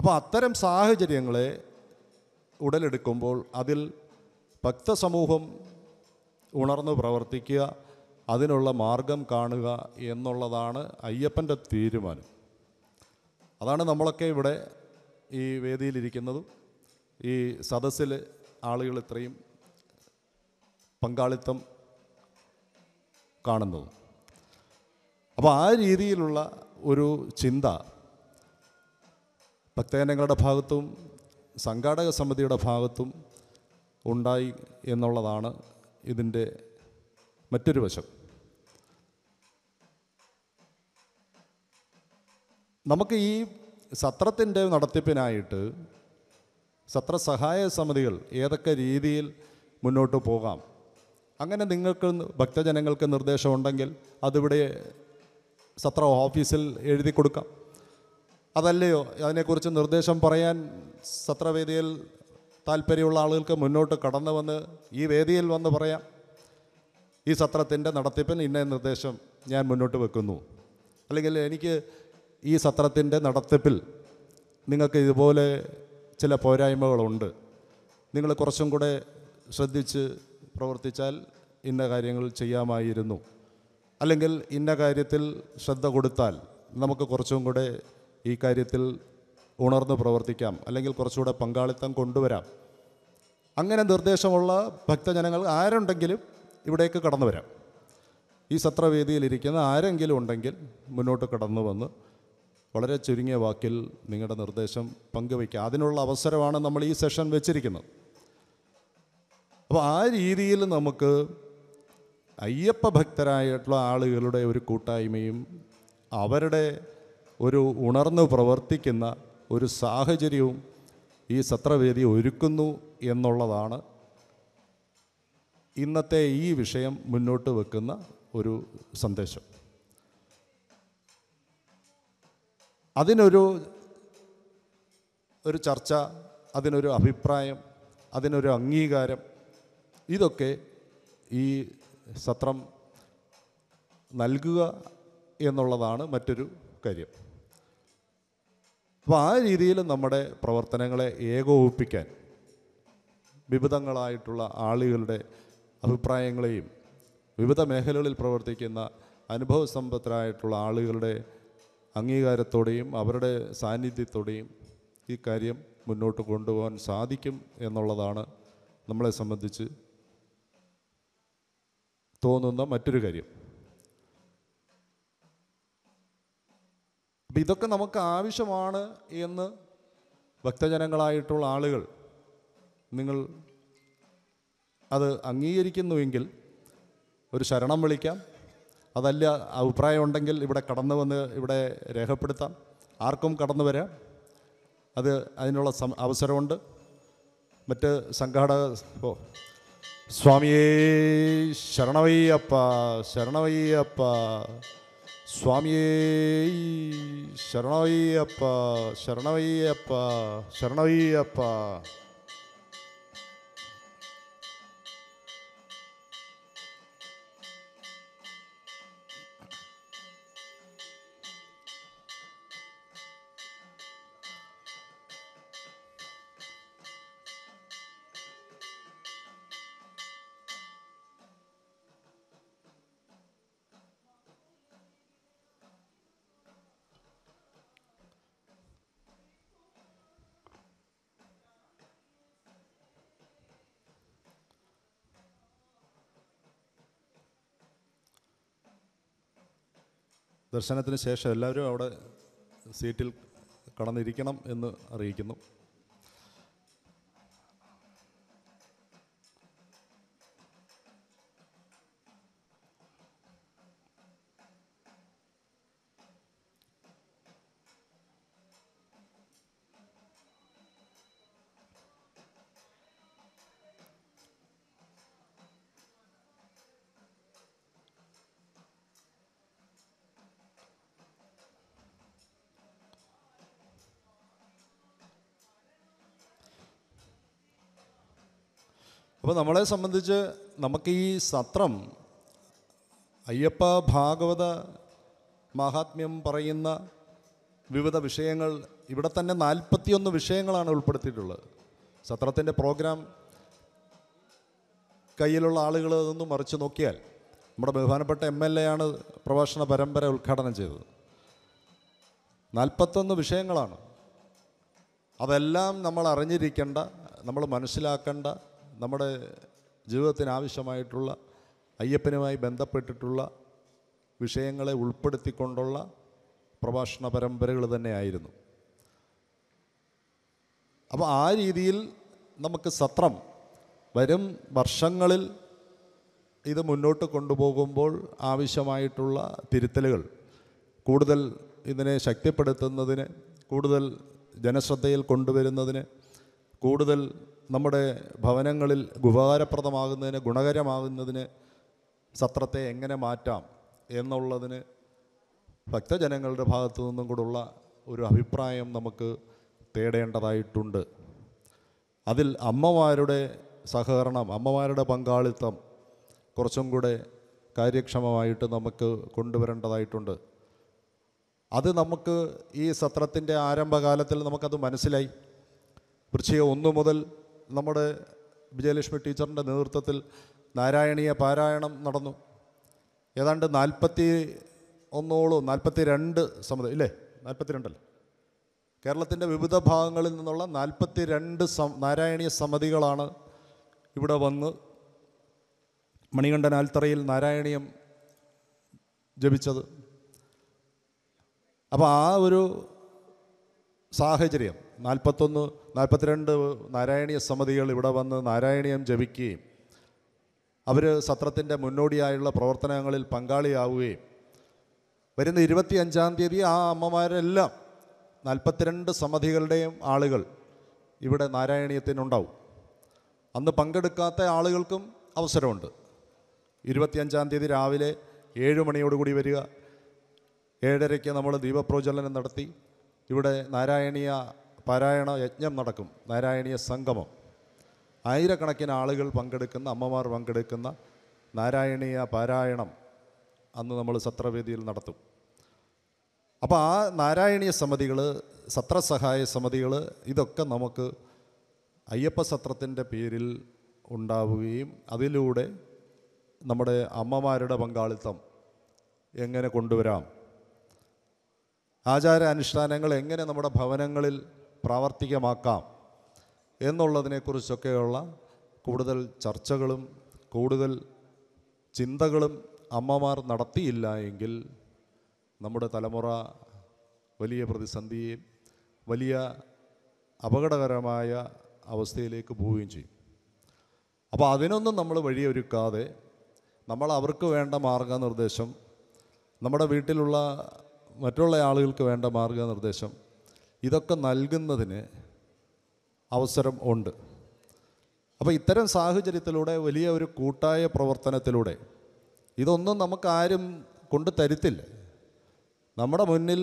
അപ്പോൾ അത്തരം സാഹചര്യങ്ങളെ ഉടലെടുക്കുമ്പോൾ അതിൽ ഭക്തസമൂഹം ഉണർന്നു പ്രവർത്തിക്കുക അതിനുള്ള മാർഗം കാണുക എന്നുള്ളതാണ് അയ്യപ്പൻ്റെ തീരുമാനം അതാണ് നമ്മളൊക്കെ ഇവിടെ ഈ വേദിയിലിരിക്കുന്നതും ഈ സദസ്സിൽ ആളുകൾ ഇത്രയും പങ്കാളിത്തം കാണുന്നതും അപ്പോൾ ആ രീതിയിലുള്ള ഒരു ചിന്ത ഭക്തജനങ്ങളുടെ ഭാഗത്തും സംഘാടക സമിതിയുടെ ഭാഗത്തും ഉണ്ടായി എന്നുള്ളതാണ് ഇതിൻ്റെ മറ്റൊരു വശം നമുക്ക് ഈ സത്രത്തിൻ്റെ നടത്തിപ്പിനായിട്ട് സത്ര സഹായ സമിതികൾ ഏതൊക്കെ രീതിയിൽ മുന്നോട്ട് പോകാം അങ്ങനെ നിങ്ങൾക്ക് ഭക്തജനങ്ങൾക്ക് നിർദ്ദേശമുണ്ടെങ്കിൽ അതിവിടെ സത്ര ഓഫീസിൽ എഴുതി കൊടുക്കാം അതല്ലയോ അതിനെക്കുറിച്ച് നിർദ്ദേശം പറയാൻ സത്രവേദിയിൽ താല്പര്യമുള്ള ആളുകൾക്ക് മുന്നോട്ട് കടന്നു വന്ന് ഈ വേദിയിൽ വന്ന് പറയാം ഈ സത്രത്തിൻ്റെ നടത്തിപ്പിന് ഇന്ന നിർദ്ദേശം ഞാൻ മുന്നോട്ട് വെക്കുന്നു അല്ലെങ്കിൽ എനിക്ക് ഈ സത്രത്തിൻ്റെ നടത്തിപ്പിൽ നിങ്ങൾക്ക് ഇതുപോലെ ചില പോരായ്മകളുണ്ട് നിങ്ങൾ കുറച്ചും കൂടെ ശ്രദ്ധിച്ച് പ്രവർത്തിച്ചാൽ ഇന്ന കാര്യങ്ങൾ ചെയ്യാമായിരുന്നു അല്ലെങ്കിൽ ഇന്ന കാര്യത്തിൽ ശ്രദ്ധ കൊടുത്താൽ നമുക്ക് കുറച്ചും കൂടെ ഈ കാര്യത്തിൽ ഉണർന്ന് പ്രവർത്തിക്കാം അല്ലെങ്കിൽ കുറച്ചുകൂടെ പങ്കാളിത്തം കൊണ്ടുവരാം അങ്ങനെ നിർദ്ദേശമുള്ള ഭക്തജനങ്ങൾ ആരുണ്ടെങ്കിലും ഇവിടേക്ക് കടന്നു വരാം ഈ സത്രവേദിയിലിരിക്കുന്ന ആരെങ്കിലും ഉണ്ടെങ്കിൽ മുന്നോട്ട് കടന്നു വന്ന് വളരെ ചുരുങ്ങിയ വാക്കിൽ നിങ്ങളുടെ നിർദ്ദേശം പങ്കുവയ്ക്കുക അതിനുള്ള അവസരമാണ് നമ്മൾ ഈ സെഷൻ വെച്ചിരിക്കുന്നത് അപ്പോൾ ആ രീതിയിൽ നമുക്ക് അയ്യപ്പ ഭക്തരായിട്ടുള്ള ആളുകളുടെ ഒരു കൂട്ടായ്മയും അവരുടെ ഒരു ഉണർന്നു പ്രവർത്തിക്കുന്ന ഒരു സാഹചര്യവും ഈ സത്രവേദി ഒരുക്കുന്നു എന്നുള്ളതാണ് ഇന്നത്തെ ഈ വിഷയം മുന്നോട്ട് വെക്കുന്ന ഒരു സന്ദേശം അതിനൊരു ഒരു ചർച്ച അതിനൊരു അഭിപ്രായം അതിനൊരു അംഗീകാരം ഇതൊക്കെ ഈ സത്രം നൽകുക എന്നുള്ളതാണ് മറ്റൊരു കാര്യം അപ്പോൾ ആ രീതിയിൽ നമ്മുടെ പ്രവർത്തനങ്ങളെ ഏകോപിപ്പിക്കാൻ വിവിധങ്ങളായിട്ടുള്ള ആളുകളുടെ അഭിപ്രായങ്ങളെയും വിവിധ മേഖലകളിൽ പ്രവർത്തിക്കുന്ന അനുഭവസമ്പന്നരായിട്ടുള്ള ആളുകളുടെ അംഗീകാരത്തോടെയും അവരുടെ സാന്നിധ്യത്തോടെയും ഈ കാര്യം മുന്നോട്ട് കൊണ്ടുപോകാൻ സാധിക്കും എന്നുള്ളതാണ് നമ്മളെ സംബന്ധിച്ച് തോന്നുന്ന മറ്റൊരു കാര്യം അപ്പം ഇതൊക്കെ നമുക്ക് ആവശ്യമാണ് എന്ന് ഭക്തജനങ്ങളായിട്ടുള്ള ആളുകൾ നിങ്ങൾ അത് അംഗീകരിക്കുന്നുവെങ്കിൽ ഒരു ശരണം വിളിക്കാം അതല്ല അഭിപ്രായമുണ്ടെങ്കിൽ ഇവിടെ കടന്നു വന്ന് ഇവിടെ രേഖപ്പെടുത്താം ആർക്കും കടന്നു വരാം അത് അതിനുള്ള അവസരമുണ്ട് മറ്റ് സംഘാടക ഓ സ്വാമിയേ ശരണവയ്യപ്പ ശരണവയ്യപ്പ ಸ್ವಾಮಿಯೇ ಶರಣಯ್ಯಪ್ಪ ಶರಣಯ್ಯಪ್ಪ ಶರಣಯ್ಯಪ್ಪ ദർശനത്തിന് ശേഷം എല്ലാവരും അവിടെ സീറ്റിൽ കടന്നിരിക്കണം എന്ന് അറിയിക്കുന്നു അപ്പോൾ നമ്മളെ സംബന്ധിച്ച് നമുക്ക് ഈ സത്രം അയ്യപ്പ ഭാഗവത മഹാത്മ്യം പറയുന്ന വിവിധ വിഷയങ്ങൾ ഇവിടെ തന്നെ നാൽപ്പത്തിയൊന്ന് വിഷയങ്ങളാണ് ഉൾപ്പെടുത്തിയിട്ടുള്ളത് സത്രത്തിൻ്റെ പ്രോഗ്രാം കയ്യിലുള്ള ആളുകൾ അതൊന്ന് മറിച്ച് നോക്കിയാൽ നമ്മുടെ ബഹുമാനപ്പെട്ട എം എൽ എ ആണ് പ്രഭാഷണ പരമ്പര ഉദ്ഘാടനം ചെയ്തത് നാൽപ്പത്തൊന്ന് വിഷയങ്ങളാണ് അതെല്ലാം നമ്മൾ അറിഞ്ഞിരിക്കേണ്ട നമ്മൾ മനസ്സിലാക്കേണ്ട നമ്മുടെ ജീവിതത്തിന് ആവശ്യമായിട്ടുള്ള അയ്യപ്പനുമായി ബന്ധപ്പെട്ടിട്ടുള്ള വിഷയങ്ങളെ ഉൾപ്പെടുത്തിക്കൊണ്ടുള്ള പ്രഭാഷണ പരമ്പരകൾ തന്നെയായിരുന്നു അപ്പോൾ ആ രീതിയിൽ നമുക്ക് സത്രം വരും വർഷങ്ങളിൽ ഇത് മുന്നോട്ട് കൊണ്ടുപോകുമ്പോൾ ആവശ്യമായിട്ടുള്ള തിരുത്തലുകൾ കൂടുതൽ ഇതിനെ ശക്തിപ്പെടുത്തുന്നതിന് കൂടുതൽ ജനശ്രദ്ധയിൽ കൊണ്ടുവരുന്നതിന് കൂടുതൽ നമ്മുടെ ഭവനങ്ങളിൽ ഉപകാരപ്രദമാകുന്നതിന് ഗുണകരമാകുന്നതിന് സത്രത്തെ എങ്ങനെ മാറ്റാം എന്നുള്ളതിന് ഭക്തജനങ്ങളുടെ ഭാഗത്തു നിന്നും കൂടുള്ള ഒരു അഭിപ്രായം നമുക്ക് തേടേണ്ടതായിട്ടുണ്ട് അതിൽ അമ്മമാരുടെ സഹകരണം അമ്മമാരുടെ പങ്കാളിത്തം കുറച്ചും കൂടെ കാര്യക്ഷമമായിട്ട് നമുക്ക് കൊണ്ടുവരേണ്ടതായിട്ടുണ്ട് അത് നമുക്ക് ഈ സത്രത്തിൻ്റെ ആരംഭകാലത്തിൽ നമുക്കത് മനസ്സിലായി വൃശ്ചിക ഒന്ന് മുതൽ നമ്മുടെ വിജയലക്ഷ്മി ടീച്ചറിൻ്റെ നേതൃത്വത്തിൽ നാരായണീയ പാരായണം നടന്നു ഏതാണ്ട് നാൽപ്പത്തി ഒന്നോളം നാൽപ്പത്തി രണ്ട് സമുദായം ഇല്ലേ നാൽപ്പത്തി രണ്ടല്ലേ കേരളത്തിൻ്റെ വിവിധ ഭാഗങ്ങളിൽ നിന്നുള്ള നാൽപ്പത്തി രണ്ട് സം നാരായണീയ സമിതികളാണ് ഇവിടെ വന്ന് മണികണ്ഠൻ ആൽത്തറയിൽ നാരായണീയം ജപിച്ചത് അപ്പോൾ ആ ഒരു സാഹചര്യം നാൽപ്പത്തൊന്ന് നാൽപ്പത്തിരണ്ട് നാരായണീയ സമിതികൾ ഇവിടെ വന്ന് നാരായണീയം ജപിക്കുകയും അവർ സത്രത്തിൻ്റെ മുന്നോടിയായുള്ള പ്രവർത്തനങ്ങളിൽ പങ്കാളിയാവുകയും വരുന്ന ഇരുപത്തി അഞ്ചാം തീയതി ആ അമ്മമാരെല്ലാം നാൽപ്പത്തിരണ്ട് സമിതികളുടെയും ആളുകൾ ഇവിടെ നാരായണീയത്തിനുണ്ടാവും അന്ന് പങ്കെടുക്കാത്ത ആളുകൾക്കും അവസരമുണ്ട് ഇരുപത്തിയഞ്ചാം തീയതി രാവിലെ ഏഴ് മണിയോടുകൂടി വരിക ഏഴരയ്ക്ക് നമ്മൾ ദീപപ്രോജ്വലനം നടത്തി ഇവിടെ നാരായണീയ പാരായണ യജ്ഞം നടക്കും നാരായണീയ സംഗമം ആയിരക്കണക്കിന് ആളുകൾ പങ്കെടുക്കുന്ന അമ്മമാർ പങ്കെടുക്കുന്ന നാരായണീയ പാരായണം അന്ന് നമ്മൾ സത്രവേദിയിൽ നടത്തും അപ്പോൾ ആ നാരായണീയ സമിതികൾ സത്രസഹായ സമിതികൾ ഇതൊക്കെ നമുക്ക് അയ്യപ്പ സത്രത്തിൻ്റെ പേരിൽ ഉണ്ടാവുകയും അതിലൂടെ നമ്മുടെ അമ്മമാരുടെ പങ്കാളിത്തം എങ്ങനെ കൊണ്ടുവരാം ആചാര അനുഷ്ഠാനങ്ങൾ എങ്ങനെ നമ്മുടെ ഭവനങ്ങളിൽ പ്രാവർത്തികമാക്കാം എന്നുള്ളതിനെക്കുറിച്ചൊക്കെയുള്ള കൂടുതൽ ചർച്ചകളും കൂടുതൽ ചിന്തകളും അമ്മമാർ നടത്തിയില്ല എങ്കിൽ നമ്മുടെ തലമുറ വലിയ പ്രതിസന്ധിയെ വലിയ അപകടകരമായ അവസ്ഥയിലേക്ക് പോവുകയും ചെയ്യും അപ്പോൾ അതിനൊന്നും നമ്മൾ വഴിയൊരുക്കാതെ നമ്മൾ അവർക്ക് വേണ്ട മാർഗനിർദ്ദേശം നമ്മുടെ വീട്ടിലുള്ള മറ്റുള്ള ആളുകൾക്ക് വേണ്ട മാർഗനിർദ്ദേശം ഇതൊക്കെ നൽകുന്നതിന് അവസരം ഉണ്ട് അപ്പോൾ ഇത്തരം സാഹചര്യത്തിലൂടെ വലിയ ഒരു കൂട്ടായ പ്രവർത്തനത്തിലൂടെ ഇതൊന്നും നമുക്കാരും കൊണ്ട് തരുത്തില്ല നമ്മുടെ മുന്നിൽ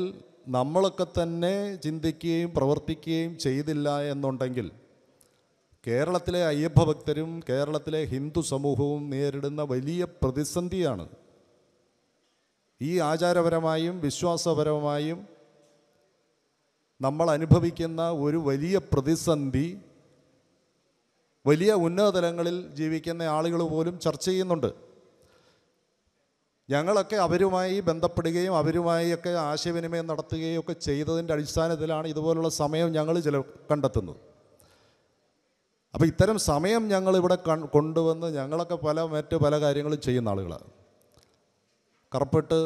നമ്മളൊക്കെ തന്നെ ചിന്തിക്കുകയും പ്രവർത്തിക്കുകയും ചെയ്തില്ല എന്നുണ്ടെങ്കിൽ കേരളത്തിലെ അയ്യപ്പ ഭക്തരും കേരളത്തിലെ ഹിന്ദു സമൂഹവും നേരിടുന്ന വലിയ പ്രതിസന്ധിയാണ് ഈ ആചാരപരമായും വിശ്വാസപരമായും നമ്മൾ അനുഭവിക്കുന്ന ഒരു വലിയ പ്രതിസന്ധി വലിയ ഉന്നതതലങ്ങളിൽ ജീവിക്കുന്ന ആളുകൾ പോലും ചർച്ച ചെയ്യുന്നുണ്ട് ഞങ്ങളൊക്കെ അവരുമായി ബന്ധപ്പെടുകയും അവരുമായി ഒക്കെ ആശയവിനിമയം നടത്തുകയും ഒക്കെ ചെയ്തതിൻ്റെ അടിസ്ഥാനത്തിലാണ് ഇതുപോലുള്ള സമയം ഞങ്ങൾ ചില കണ്ടെത്തുന്നത് അപ്പോൾ ഇത്തരം സമയം ഞങ്ങളിവിടെ കൺ കൊണ്ടുവന്ന് ഞങ്ങളൊക്കെ പല മറ്റ് പല കാര്യങ്ങളും ചെയ്യുന്ന ആളുകളാണ് കറപ്പെട്ട്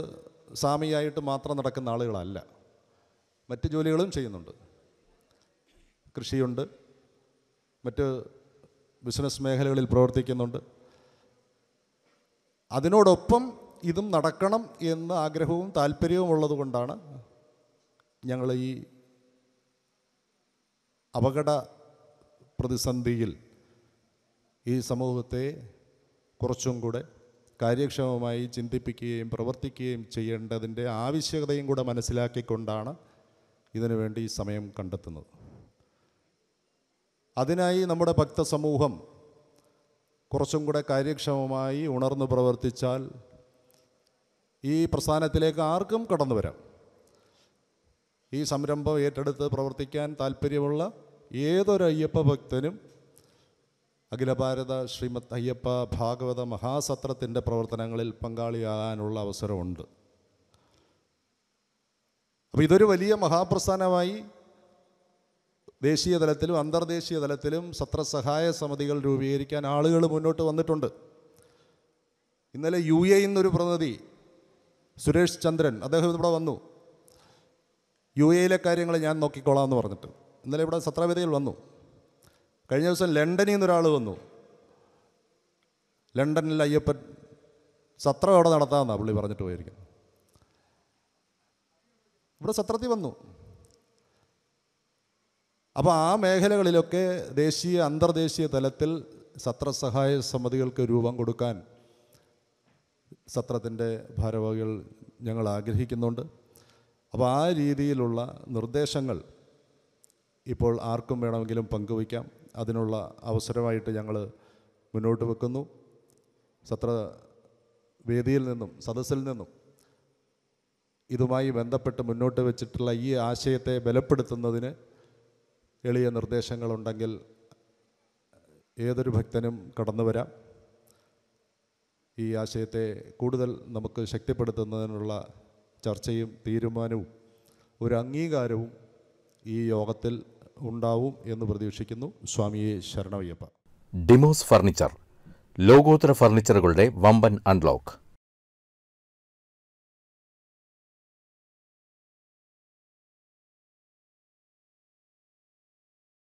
സ്വാമിയായിട്ട് മാത്രം നടക്കുന്ന ആളുകളല്ല മറ്റ് ജോലികളും ചെയ്യുന്നുണ്ട് കൃഷിയുണ്ട് മറ്റ് ബിസിനസ് മേഖലകളിൽ പ്രവർത്തിക്കുന്നുണ്ട് അതിനോടൊപ്പം ഇതും നടക്കണം എന്ന ആഗ്രഹവും താല്പര്യവും ഉള്ളതുകൊണ്ടാണ് ഞങ്ങൾ ഈ അപകട പ്രതിസന്ധിയിൽ ഈ സമൂഹത്തെ കുറച്ചും കൂടെ കാര്യക്ഷമമായി ചിന്തിപ്പിക്കുകയും പ്രവർത്തിക്കുകയും ചെയ്യേണ്ടതിൻ്റെ ആവശ്യകതയും കൂടെ മനസ്സിലാക്കിക്കൊണ്ടാണ് ഇതിനു വേണ്ടി സമയം കണ്ടെത്തുന്നത് അതിനായി നമ്മുടെ ഭക്തസമൂഹം കുറച്ചും കൂടെ കാര്യക്ഷമമായി ഉണർന്നു പ്രവർത്തിച്ചാൽ ഈ പ്രസ്ഥാനത്തിലേക്ക് ആർക്കും കടന്നു വരാം ഈ സംരംഭം ഏറ്റെടുത്ത് പ്രവർത്തിക്കാൻ താല്പര്യമുള്ള ഏതൊരു അയ്യപ്പ ഭക്തനും അഖില ഭാരത ശ്രീമദ് അയ്യപ്പ ഭാഗവത മഹാസത്രത്തിൻ്റെ പ്രവർത്തനങ്ങളിൽ പങ്കാളിയാകാനുള്ള അവസരമുണ്ട് അപ്പോൾ ഇതൊരു വലിയ മഹാപ്രസ്ഥാനമായി ദേശീയ തലത്തിലും അന്തർദേശീയ തലത്തിലും സത്രസഹായ സമിതികൾ രൂപീകരിക്കാൻ ആളുകൾ മുന്നോട്ട് വന്നിട്ടുണ്ട് ഇന്നലെ യു എ എന്നൊരു പ്രതിനിധി സുരേഷ് ചന്ദ്രൻ അദ്ദേഹം ഇവിടെ വന്നു യു എയിലെ കാര്യങ്ങൾ ഞാൻ നോക്കിക്കോളാം എന്ന് പറഞ്ഞിട്ട് ഇന്നലെ ഇവിടെ സത്രവേദികൾ വന്നു കഴിഞ്ഞ ദിവസം ലണ്ടനിൽ നിന്നൊരാൾ വന്നു ലണ്ടനിൽ അയ്യപ്പൻ സത്രം അവിടെ നടത്താമെന്നാണ് പുള്ളി പറഞ്ഞിട്ട് പോയിരിക്കുന്നത് ഇവിടെ സത്രത്തിൽ വന്നു അപ്പോൾ ആ മേഖലകളിലൊക്കെ ദേശീയ അന്തർദേശീയ തലത്തിൽ സത്രസഹായ സമിതികൾക്ക് രൂപം കൊടുക്കാൻ സത്രത്തിൻ്റെ ഭാരവാഹികൾ ഞങ്ങൾ ആഗ്രഹിക്കുന്നുണ്ട് അപ്പോൾ ആ രീതിയിലുള്ള നിർദ്ദേശങ്ങൾ ഇപ്പോൾ ആർക്കും വേണമെങ്കിലും പങ്കുവയ്ക്കാം അതിനുള്ള അവസരമായിട്ട് ഞങ്ങൾ മുന്നോട്ട് വെക്കുന്നു സത്ര വേദിയിൽ നിന്നും സദസ്സിൽ നിന്നും ഇതുമായി ബന്ധപ്പെട്ട് മുന്നോട്ട് വെച്ചിട്ടുള്ള ഈ ആശയത്തെ ബലപ്പെടുത്തുന്നതിന് എളിയ നിർദ്ദേശങ്ങളുണ്ടെങ്കിൽ ഏതൊരു ഭക്തനും കടന്നു വരാം ഈ ആശയത്തെ കൂടുതൽ നമുക്ക് ശക്തിപ്പെടുത്തുന്നതിനുള്ള ചർച്ചയും തീരുമാനവും ഒരു അംഗീകാരവും ഈ യോഗത്തിൽ ഉണ്ടാവും എന്ന് പ്രതീക്ഷിക്കുന്നു സ്വാമിയെ ശരണവയ്യപ്പ ഡിമോസ് ഫർണിച്ചർ ലോകോത്തര ഫർണിച്ചറുകളുടെ വമ്പൻ അൺലോക്ക്